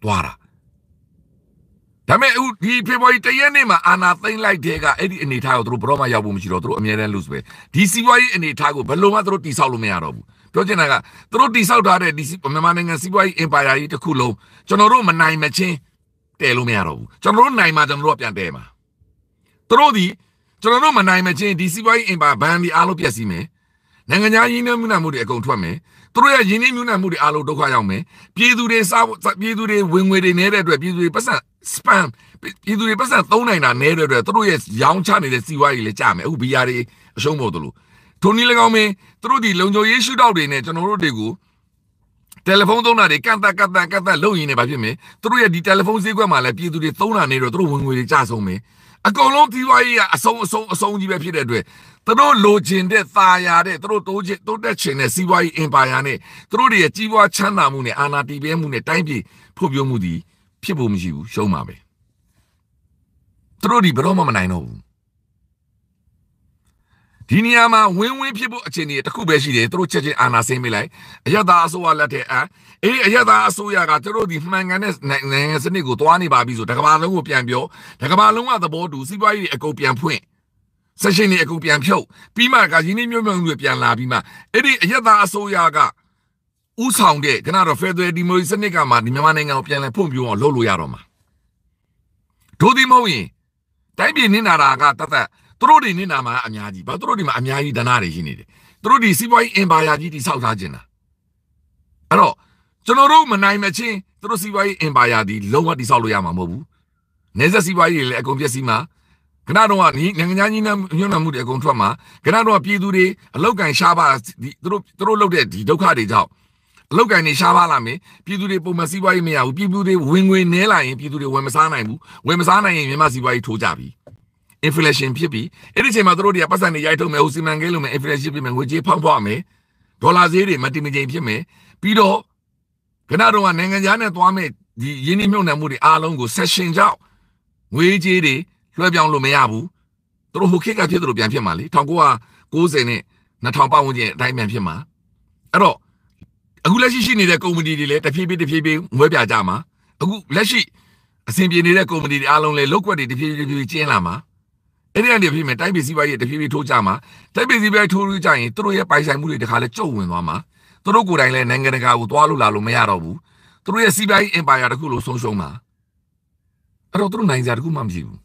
တွားတာဒါပေမဲ့အခုဒီဖေဖော်ဝါရီတရက်နေ့မှာအာနာသိမ့်လိုက်တဲ့ကအဲ့ဒီအနေထားကိုသူတို့ဘရော့မရောက်ဖို့မရှိတော့သူတို့အမြဲတမ်း lose ပဲဒီစီးပွားရေးအနေထားကိုဘယ်လိုမှသူတို့တိဆောက်လို့မရတော့ဘူးပြောချင်တာကသူတို့တိဆောက်ထားတဲ့ဒီမြန်မာနိုင်ငံစီးပွားရေး empire ကြီးတစ်ခုလုံးကျွန်တော်တို့မနိုင်မချင်းတည်လို့မရတော့ဘူးကျွန်တော်တို့နိုင်မှကျွန်တော်တို့ကပြန်တည်မှာသူတို့ဒီကျွန်တော်တို့မနိုင်မချင်းဒီစီးပွားရေးအင်ပါဘန်ဒီအားလုံးပြက်စီးမယ်နိုင်ငံသားရင်းနှီးမြှုပ်နှံမှုတွေအကုန်ထွက်မယ်သူတို့ရဲ့ရင်းနှီးမြှုပ်နှံမှုတွေအားလုံးဒုက္ခရောက်မယ်ပြည်သူတွေစားပြည်သူတွေဝင်ငွေတွေနေတဲ့အတွက်ပြည်သူတွေပတ်စံ spam ပြည်သူတွေပတ်စံသုံးနိုင်တာနေတဲ့အတွက်သူတို့ရဲ့ရောင်းချနေတဲ့စီးပွားရေးလည်းကျမယ်အခုဘီယာတွေအရှုံးပေါ်သလိုဒုနီ၎င်းမင်းသူတို့ဒီလုံခြုံရေးရှုထောက်တွေနဲ့ကျွန်တော်တို့တွေကိုတယ်လီဖုန်းသုံးတာတွေကန့်သတ်ကန့်သတ်ကန့်သတ်လုပ်ရင်းနေပါဖြစ်မယ်သူတို့ရဲ့ဒီတယ်လီဖုန်းဈေးကွက်မှာလည်းပြည်သူတွေသုံးတာနေတော့သူတို့ဝင်ငွေတွေကျဆုံးမယ်အကုန်လုံးဒီဝါကြီးကအဆုံးအဆုံးအဆုံးကြီးပဲဖြစ်တဲ့အတွက်သူတို့လိုချင်တဲ့သာယာတဲ့သူတို့တိုးချင်တိုးတက်ချင်တဲ့စီးပွားရေးအင်ပါယာနဲ့သူတို့ရဲ့ကြီးပွားချမ်းသာမှုနဲ့အာဏာတည်မြဲမှုနဲ့တိုင်းပြည်ဖွံ့ဖြိုးမှုဒီဖြစ်ဖို့မရှိဘူးရှုံးပါပဲသူတို့ဒီဘယ်တော့မှမနိုင်တော့ဘူးဒီနေရာမှာဝင်းဝင်းဖြစ်ဖို့အခြေအနေတစ်ခုပဲရှိတယ်သူတို့ချက်ချင်းအာဏာဆင်းပေးလိုက်အယက်သားအစိုးရလက်ထက်အအေးအယက်သားအစိုးရကသူတို့ဒီမှန်ကန်တဲ့နိုင်ငံစနစ်ကိုသွားနေပါပြီဆိုတကဘာလုံးကိုပြန်ပြောတကဘာလုံးကသဘောတူစီးပွားရေးတွေအကုန်ပြန်ဖွင့်ဆက်ရှင်တွေအကုန်ပြန်ဖြုတ်ပြီးမှကရင်းနှီးမြှုပ်နှံမှုတွေပြန်လာပြီးမှအဲ့ဒီအယက်သားအစိုးရကဥဆောင်တဲ့ကျွန်တော် Federal Democracy စနစ်ကမှဒီမြန်မာနိုင်ငံကိုပြန်လဲဖွံ့ဖြိုးအောင်လုပ်လို့ရတော့မှာဒို့ဒီမဟုတ်ရင်တိုင်းပြည်နင်းနာတာကတသက်သူတို့တွေနေတာမှအများကြီးဘာသူတို့တွေမှာအများကြီးဒဏ္ဍာရီရှိနေတယ်သူတို့ဒီစီးပွားရေးအင်ပါယာကြီးတိဆောက်ထားခြင်းလားအဲ့တော့ကျွန်တော်တို့မနိုင်မချင်းသူတို့စီးပွားရေးအင်ပါယာဒီလုံးဝတိဆောက်လို့ရမှာမဟုတ်ဘူးနေဆက်စီးပွားရေးလည်းအကုန်ပြည့်စည်မှာခဏတော့ကနိုင်ငံသားကြီးနဲ့ညွှန်နှံမှုတွေအကုန်ထွက်မှာခဏတော့ပြည်သူတွေအလောက်ကန်ရှားပါဒီသူတို့သူတို့လုပ်တဲ့ဒီဒုက္ခတွေကြောင့်အလောက်ကန်နေရှားပါလာမယ်ပြည်သူတွေပုံမှန်စီးပွားရေးမရဘူးပြည်သူတွေဝင်ငွေနည်းလာရင်ပြည်သူတွေဝယ်မစားနိုင်ဘူးဝယ်မစားနိုင်ရင်မြန်မာစီးပွားရေးထိုးကြပြီ inflation ဖြစ်ပြီးအဲ့ဒီအချိန်မှာသူတို့တွေကပတ်စံတွေရိုက်ထုတ်မယ်ဟိုစီမံကိန်းလုပ်မယ် inflation ဖြစ်မယ်ငွေကြေးဖောက်ဖွားမယ်ဒေါ်လာဈေးတွေမတည်မငြိမ်ဖြစ်မယ်ပြီးတော့ခဏတော့ကနိုင်ငံခြားနဲ့သွားမယ်ဒီရင်းနှီးမြှုပ်နှံမှုတွေအားလုံးကို session ကြောင့်ငွေကြေးတွေလွှဲပြောင်းလို့မရဘူးသူတို့ဟိုခေတ်ကဖြစ်သလိုပြန်ဖြစ်မှာလေ1990နဲ့2000ပတ်ဝန်းကျင်အတိုင်းပြန်ဖြစ်မှာအဲ့တော့အခုလက်ရှိရှိနေတဲ့ကုမ္ပဏီတွေလည်းတဖြည်းဖြည်းတဖြည်းဖြည်းငွေပြကြမှာအခုလက်ရှိအဆင်ပြေနေတဲ့ကုမ္ပဏီတွေအားလုံးလည်းလောက်ွက်တွေတဖြည်းဖြည်းကျင်းလာမှာအဲ့ဒီအနေဖြစ်မယ်တိုက်ပစ္စည်းပိုင်းတွေတဖြည်းဖြည်းထိုးကြမှာတိုက်ပစ္စည်းပိုင်းထိုးလို့ကြရင်သူတို့ရဲ့ပိုင်ဆိုင်မှုတွေတခါလဲကျုပ်ဝင်သွားမှာသူတို့ကိုယ်တိုင်လည်းနိုင်ငံတကာကိုသွားလို့လာလို့မရတော့ဘူးသူတို့ရဲ့စီးပွားရေး empire တခုလို့ဆုံးရှုံးမှာအဲ့တော့သူတို့နိုင်စရာတခုမှမရှိဘူး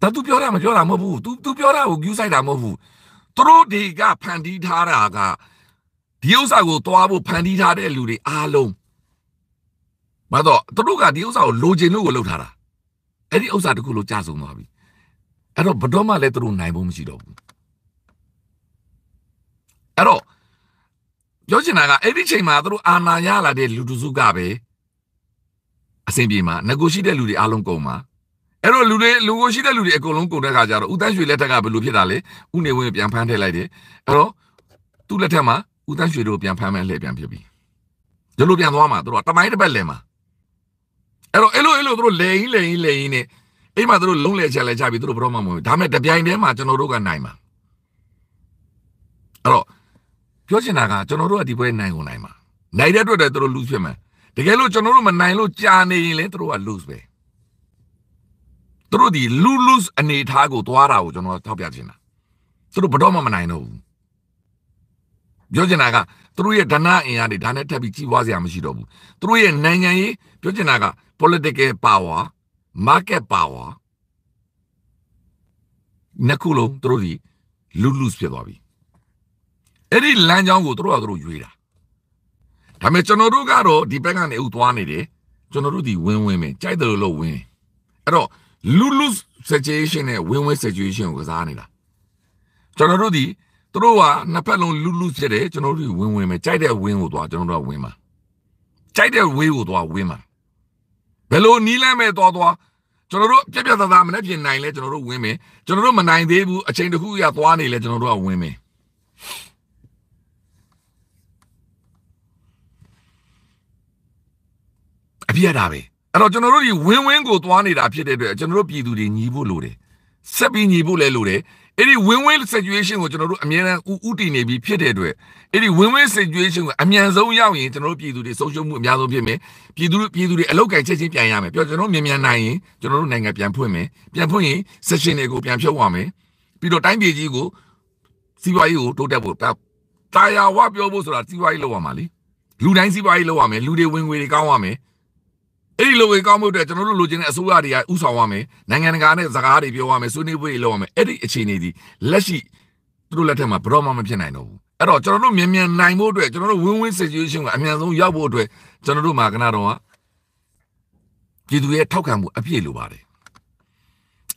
ဒါသူပြောတာမပြောတာမဟုတ်ဘူး तू तू ပြောတာကို view ဆိုင်တာမဟုတ်ဘူးသူတို့တွေကဖန်တီးထားတာကဒီဥစ္စာကိုသွားဖို့ဖန်တီးထားတဲ့လူတွေအားလုံးမတော့သူတို့ကဒီဥစ္စာကိုလိုချင်လို့ကိုလှုပ်ထားတာအဲ့ဒီဥစ္စာတခုလို့ကြာဆုံးသွားပြီအဲ့တော့ဘတော်မှလည်းသူတို့နိုင်ဖို့မရှိတော့ဘူးအဲ့တော့ပြောချင်တာကအဲ့ဒီချိန်မှာသူတို့အာဏာရလာတဲ့လူတစုကပဲအဆင်ပြေမှာငကိုရှိတဲ့လူတွေအားလုံးကုန်မှာအဲ့တော့လူတွေလူကိုရှိတဲ့လူတွေအကုန်လုံးကုန်တဲ့ခါကျတော့ဦးတန်းရွှေလက်ထက်ကဘယ်လိုဖြစ်တာလဲဥနေဝင်းပြန်ဖမ်းထည့်လိုက်တယ်အဲ့တော့သူ့လက်ထက်မှာဦးတန်းရွှေတို့ပြန်ဖမ်းမယ်လှည့်ပြန်ဖြစ်ပြီဒီလိုပြန်သွားမှာသူတို့ကတမိုင်းတစ်ပတ်လည်မှာအဲ့တော့အဲ့လိုအဲ့လိုတို့လဲရင်လဲရင်လဲရင်နဲ့အိမ်မှာတို့လုံးလဲချလဲချပြီးတို့ဘရောမှမဟုတ်ဘူးဒါမဲ့တပြိုင်တည်းမှာကျွန်တော်တို့ကနိုင်မှာအဲ့တော့ပြောချင်တာကကျွန်တော်တို့ကဒီပွဲနိုင်ကုန်နိုင်မှာနိုင်တဲ့အတွက်တည်းတို့ lose ဖြစ်မှာတကယ်လို့ကျွန်တော်တို့မနိုင်လို့ကြာနေရင်လည်းတို့က lose ပဲတို့ဒီ lose lose အနေထားကိုသွားတာကိုကျွန်တော်ထောက်ပြချင်တာတို့ဘတော်မှမနိုင်တော့ဘူးပြောချင်တာကတို့ရဲ့ဓနအင်အားတွေဒါနဲ့ထပ်ပြီးကြီးပွားစရာမရှိတော့ဘူးတို့ရဲ့နိုင်ငံရေးပြောချင်တာက political power market power နှစ်ခုလုံးသူတို့ဒီလူလူဖြစ်သွားပြီအဲ့ဒီလမ်းကြောင်းကိုသူတို့ကသူတို့ရွေးတာဒါပေမဲ့ကျွန်တော်တို့ကတော့ဒီဘက်ကနေဥသွားနေတယ်ကျွန်တော်တို့ဒီဝင်ဝင်ပဲကြိုက်တယ်လို့လို့ဝင်အဲ့တော့လူလူ situation နဲ့ဝင်ဝင် situation ကိုကစားနေတာကျွန်တော်တို့ဒီသူတို့ကနှစ်ဖက်လုံးလူလူဖြစ်တယ်ကျွန်တော်တို့ဒီဝင်ဝင်ပဲကြိုက်တဲ့ဝင်းကိုသွားကျွန်တော်တို့ကဝင်မှာကြိုက်တဲ့ဝေးကိုသွားဝင်မှာဘယ်လိုနီးလမ်းမဲ့သွားသွားကျွန်တော်တို့ပြက်ပြက်သားသားမနဲ့ပြင်နိုင်လဲကျွန်တော်တို့ဝင်မယ်ကျွန်တော်တို့မနိုင်သေးဘူးအချိန်တစ်ခုရသွားနေလဲကျွန်တော်တို့ကဝင်မယ်အပြည့်ရတာပဲအဲ့တော့ကျွန်တော်တို့ဒီဝင်းဝင်းကိုသွားနေတာဖြစ်တဲ့အတွက်ကျွန်တော်တို့ပြည်သူတွေညီးဖို့လိုတယ်ဆက်ပြီးညီဖို့လဲလိုတယ်အဲ့ဒီ win win situation ကိုကျွန်တော်တို့အမြဲတမ်းဥဥတည်နေပြီးဖြစ်တဲ့အတွက်အဲ့ဒီ win win situation ကိုအမြန်ဆုံးရောက်ရင်ကျွန်တော်တို့ပြည်သူတွေဆုံးရှုံးမှုအများဆုံးဖြစ်မယ်ပြည်သူပြည်သူတွေအလောက်ကန်ချက်ချင်းပြန်ရမယ်ပြောကျွန်တော်မြန်မြန်နိုင်ရင်ကျွန်တော်တို့နိုင်ငံပြန်ဖွင့်မယ်ပြန်ဖွင့်ရင် session တွေကိုပြန်ဖြုတ်ရမယ်ပြီးတော့တိုင်းပြည်ကြီးကိုစီးပွားရေးကိုတိုးတက်ဖို့တာယာဝပြောဖို့ဆိုတာစီးပွားရေးလုပ်ရမှာလေလူတိုင်းစီးပွားရေးလုပ်ရမယ်လူတွေဝင်ငွေတွေကောင်းရမယ်အဲ့ဒီလိုပဲကောင်းမှုတွေကျွန်တော်တို့လိုချင်တဲ့အစိုးရတွေကဥဆောင်ရမယ်နိုင်ငံတကာနဲ့စကားတွေပြောရမယ်ဆွေးနွေးပွဲတွေလုပ်ရမယ်အဲ့ဒီအခြေအနေဒီလက်ရှိသူတို့လက်ထက်မှာဘယ်တော့မှမဖြစ်နိုင်တော့ဘူးအဲ့တော့ကျွန်တော်တို့မြန်မြန်နိုင်ဖို့အတွက်ကျွန်တော်တို့ win win situation ကိုအမြန်ဆုံးရောက်ဖို့အတွက်ကျွန်တော်တို့မှာကနတော်ကပြည်သူရဲ့ထောက်ခံမှုအပြည့်လိုပါတယ်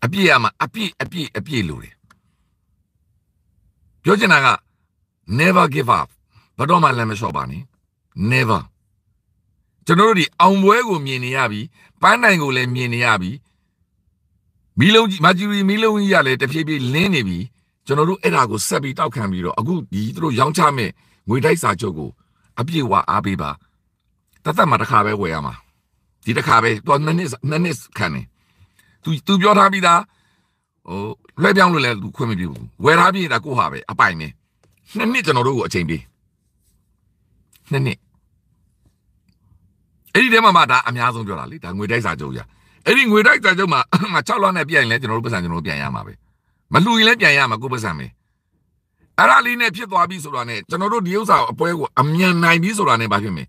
အပြည့်ရမှာအပြည့်အပြည့်အပြည့်လိုတယ်ပြောချင်တာက never give up ဘယ်တော့မှလမ်းမလျှော့ပါနဲ့ never ကျွန်တော်တို့ဒီအောင်ပွဲကိုမြင်နေရပြီ ပန်းနိုင်ကိုလည်းမြင်နေရပြီမီလုံးကြီးမာဂျူရီမီလုံးကြီးကလည်းတဖြည်းဖြည်းလင်းနေပြီကျွန်တော်တို့အဲ့ဒါကိုဆက်ပြီးတောက်ခံပြီးတော့အခုဒီသူတို့ရောင်းချမဲ့ငွေတိုက်စာချုပ်ကိုအပြည့်ဝအားပေးပါတသက်မှာတစ်ခါပဲဝယ်ရမှာဒီတစ်ခါပဲသူကနှစ်နှစ်နှစ်နှစ်ခံတယ်သူသူပြောထားပြီးသားဟိုလွှဲပြောင်းလို့လည်းသူခွင့်မပြုဘူးဝယ်ထားပြီးတာကိုဟာပဲအပိုင်ပဲနှစ်နှစ်ကျွန်တော်တို့ကိုအချိန်ပေးနှစ်နှစ်အဲ့ဒီထဲမှာမှဒါအများဆုံးပြောတာလေဒါငွေတိုက်စာချုပ်ရအဲ့ဒီငွေတိုက်စာချုပ်မှာ6လောက်နဲ့ပြန်ရင်လည်းကျွန်တော်တို့ပတ်စံကျွန်တော်တို့ပြန်ရမှာပဲမလှူရင်လည်းပြန်ရမှာကိုပတ်စံပဲအဲ့ဒါလေးနဲ့ဖြစ်သွားပြီဆိုတာနဲ့ကျွန်တော်တို့ဒီဥစ္စာအပွဲကိုအမြန်နိုင်ပြီဆိုတာနဲ့ဘာဖြစ်မလဲ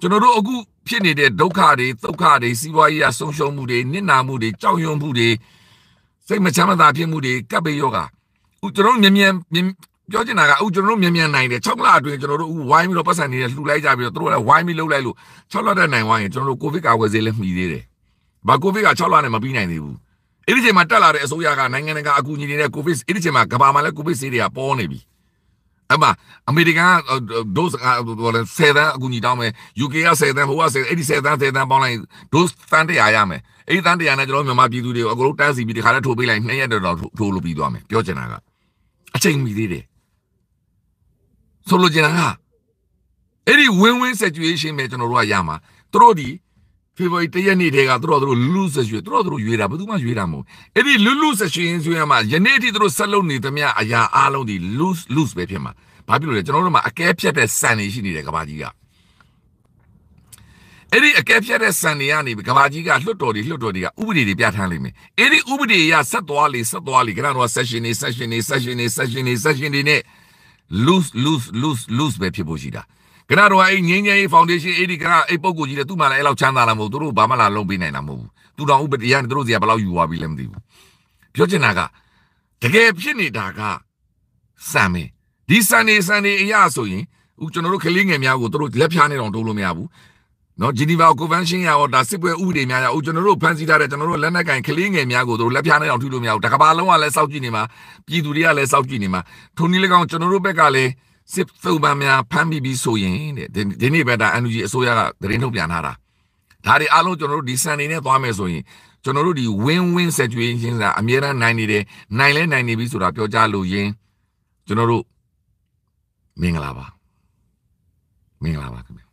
ကျွန်တော်တို့အခုဖြစ်နေတဲ့ဒုက္ခတွေဒုက္ခတွေစီးပွားရေးအဆုံးရှုံးမှုတွေနစ်နာမှုတွေကြောက်ရွံ့မှုတွေစိတ်မချမ်းသာဖြစ်မှုတွေကပ်ဘေးယောဂါကျွန်တော်တို့မြန်မြန်ပြောချင်တာကအခုကျွန်တော်တို့မြန်မြန်နိုင်တယ်6လအတွင်းကျွန်တော်တို့အခုဝိုင်းပြီးတော့ပတ်စံနေလှူလိုက်ကြပြီးတော့တို့လည်းဝိုင်းပြီးလှုပ်လိုက်လို့6လတက်နိုင်သွားရင်ကျွန်တော်တို့ကိုဗစ်ကာကွယ်ဆေးလည်းမှီသေးတယ်။ဘာကိုဗစ်က6လနဲ့မပြီးနိုင်သေးဘူး။အဲ့ဒီချိန်မှာတက်လာတဲ့အစိုးရကနိုင်ငံတကာအကူအညီတွေနဲ့ကိုဗစ်အဲ့ဒီချိန်မှာကမ္ဘာမှာလည်းကိုဗစ်ဆေးတွေကပေါ်နေပြီ။အဲ့မှာအမေရိကန်က dose ကဘောလဲ10တန်းအကူအညီတောင်းမယ်။ UK က10တန်းဟိုက10အဲ့ဒီ10တန်း10တန်းပေါင်းလိုက် dose တန်း100ရမယ်။အဲ့ဒီတန်း100နဲ့ကျွန်တော်မြန်မာပြည်သူတွေကိုအကုန်လုံးတန်းစီပြီးဒီခါလည်းထိုးပေးလိုက်2ရက်တော့ထိုးလို့ပြီးသွားမယ်။ပြောချင်တာကအချိန်မီသေးတယ်။ဆိုလိုချင်တာကအဲ့ဒီ win win situation ပဲကျွန်တော်တို့ကရမှာသူတို့ဒီ February 1ရက်နေ့တည်းကသူတို့သူတို့ lose ရွေးသူတို့သူတို့ရွေးတာဘယ်သူမှရွေးတာမဟုတ်အဲ့ဒီ lose situation ဆိုရမှာယနေ့အထိသူတို့ဆက်လုပ်နေသမျှအရာအားလုံးဒီ lose lose ပဲဖြစ်မှာဘာဖြစ်လို့လဲကျွန်တော်တို့မှာအကဲဖြတ်တဲ့စံတွေရှိနေတယ်ကဘာကြီးကအဲ့ဒီအကဲဖြတ်တဲ့စံတွေကနေကဘာကြီးကလွှတ်တော်တွေလွှတ်တော်တွေကဥပဒေတွေပြဋ္ဌာန်းလိမ့်မယ်အဲ့ဒီဥပဒေရဆက်သွားလေဆက်သွားလေခဏတော့ session နေ session နေ session နေ session နေ session တွေနဲ့ loose loose loose loose ပဲဖြစ်ဖို့ရှိတာကနတော့အဲ့ငင်းငယ်ရေး foundation အဲ့ဒီကအဲ့ပုံကိုကြီးလဲသူ့မှာလည်းအဲ့လောက်ချမ်းသာလာမဟုတ်သူတို့ဘာမှလာလုံးပေးနိုင်တာမဟုတ်ဘူးသူတော်ဥပဒေရနဲ့သူတို့စီကဘယ်လောက်ယူသွားပြီလဲမသိဘူးပြောချင်တာကတကယ်ဖြစ်နေတာကစံမင်းဒီစံနေစံနေအရာဆိုရင်ဦးကျွန်တော်တို့ကလေးငယ်များကိုတို့လက်ဖြားနေတော့တိုးလို့မရဘူးနော်ဂျီနီဗာကိုဗန်ရှင်းရတော့ဒါစစ်ပွဲဥပဒေများရအောင်ကျွန်တော်တို့ဖန်ဆီးထားတဲ့ကျွန်တော်တို့လက်နက်ကင်ကလေးငယ်များကိုတို့လက်ပြနဲ့အောင်ထုလို့မရဘူးတကဘာလုံးကလည်းစောက်ကြည့်နေမှာပြည်သူတွေကလည်းစောက်ကြည့်နေမှာထုံနည်း၎င်းကျွန်တော်တို့ဘက်ကလည်းစစ်သုံးပန်းများဖမ်းပြီးပြီးဆိုရင်တဲ့ဒီနေ့ပဲဒါ NUG အစိုးရကသတင်းထုတ်ပြန်ထားတာဒါတွေအားလုံးကျွန်တော်တို့ဒီစံနေနဲ့သွားမယ်ဆိုရင်ကျွန်တော်တို့ဒီ win win situation ဆိုတာအများအားနိုင်နေတယ်နိုင်လဲနိုင်နေပြီဆိုတာပြောကြလို့ရင်ကျွန်တော်တို့မင်္ဂလာပါမင်္ဂလာပါခင်ဗျ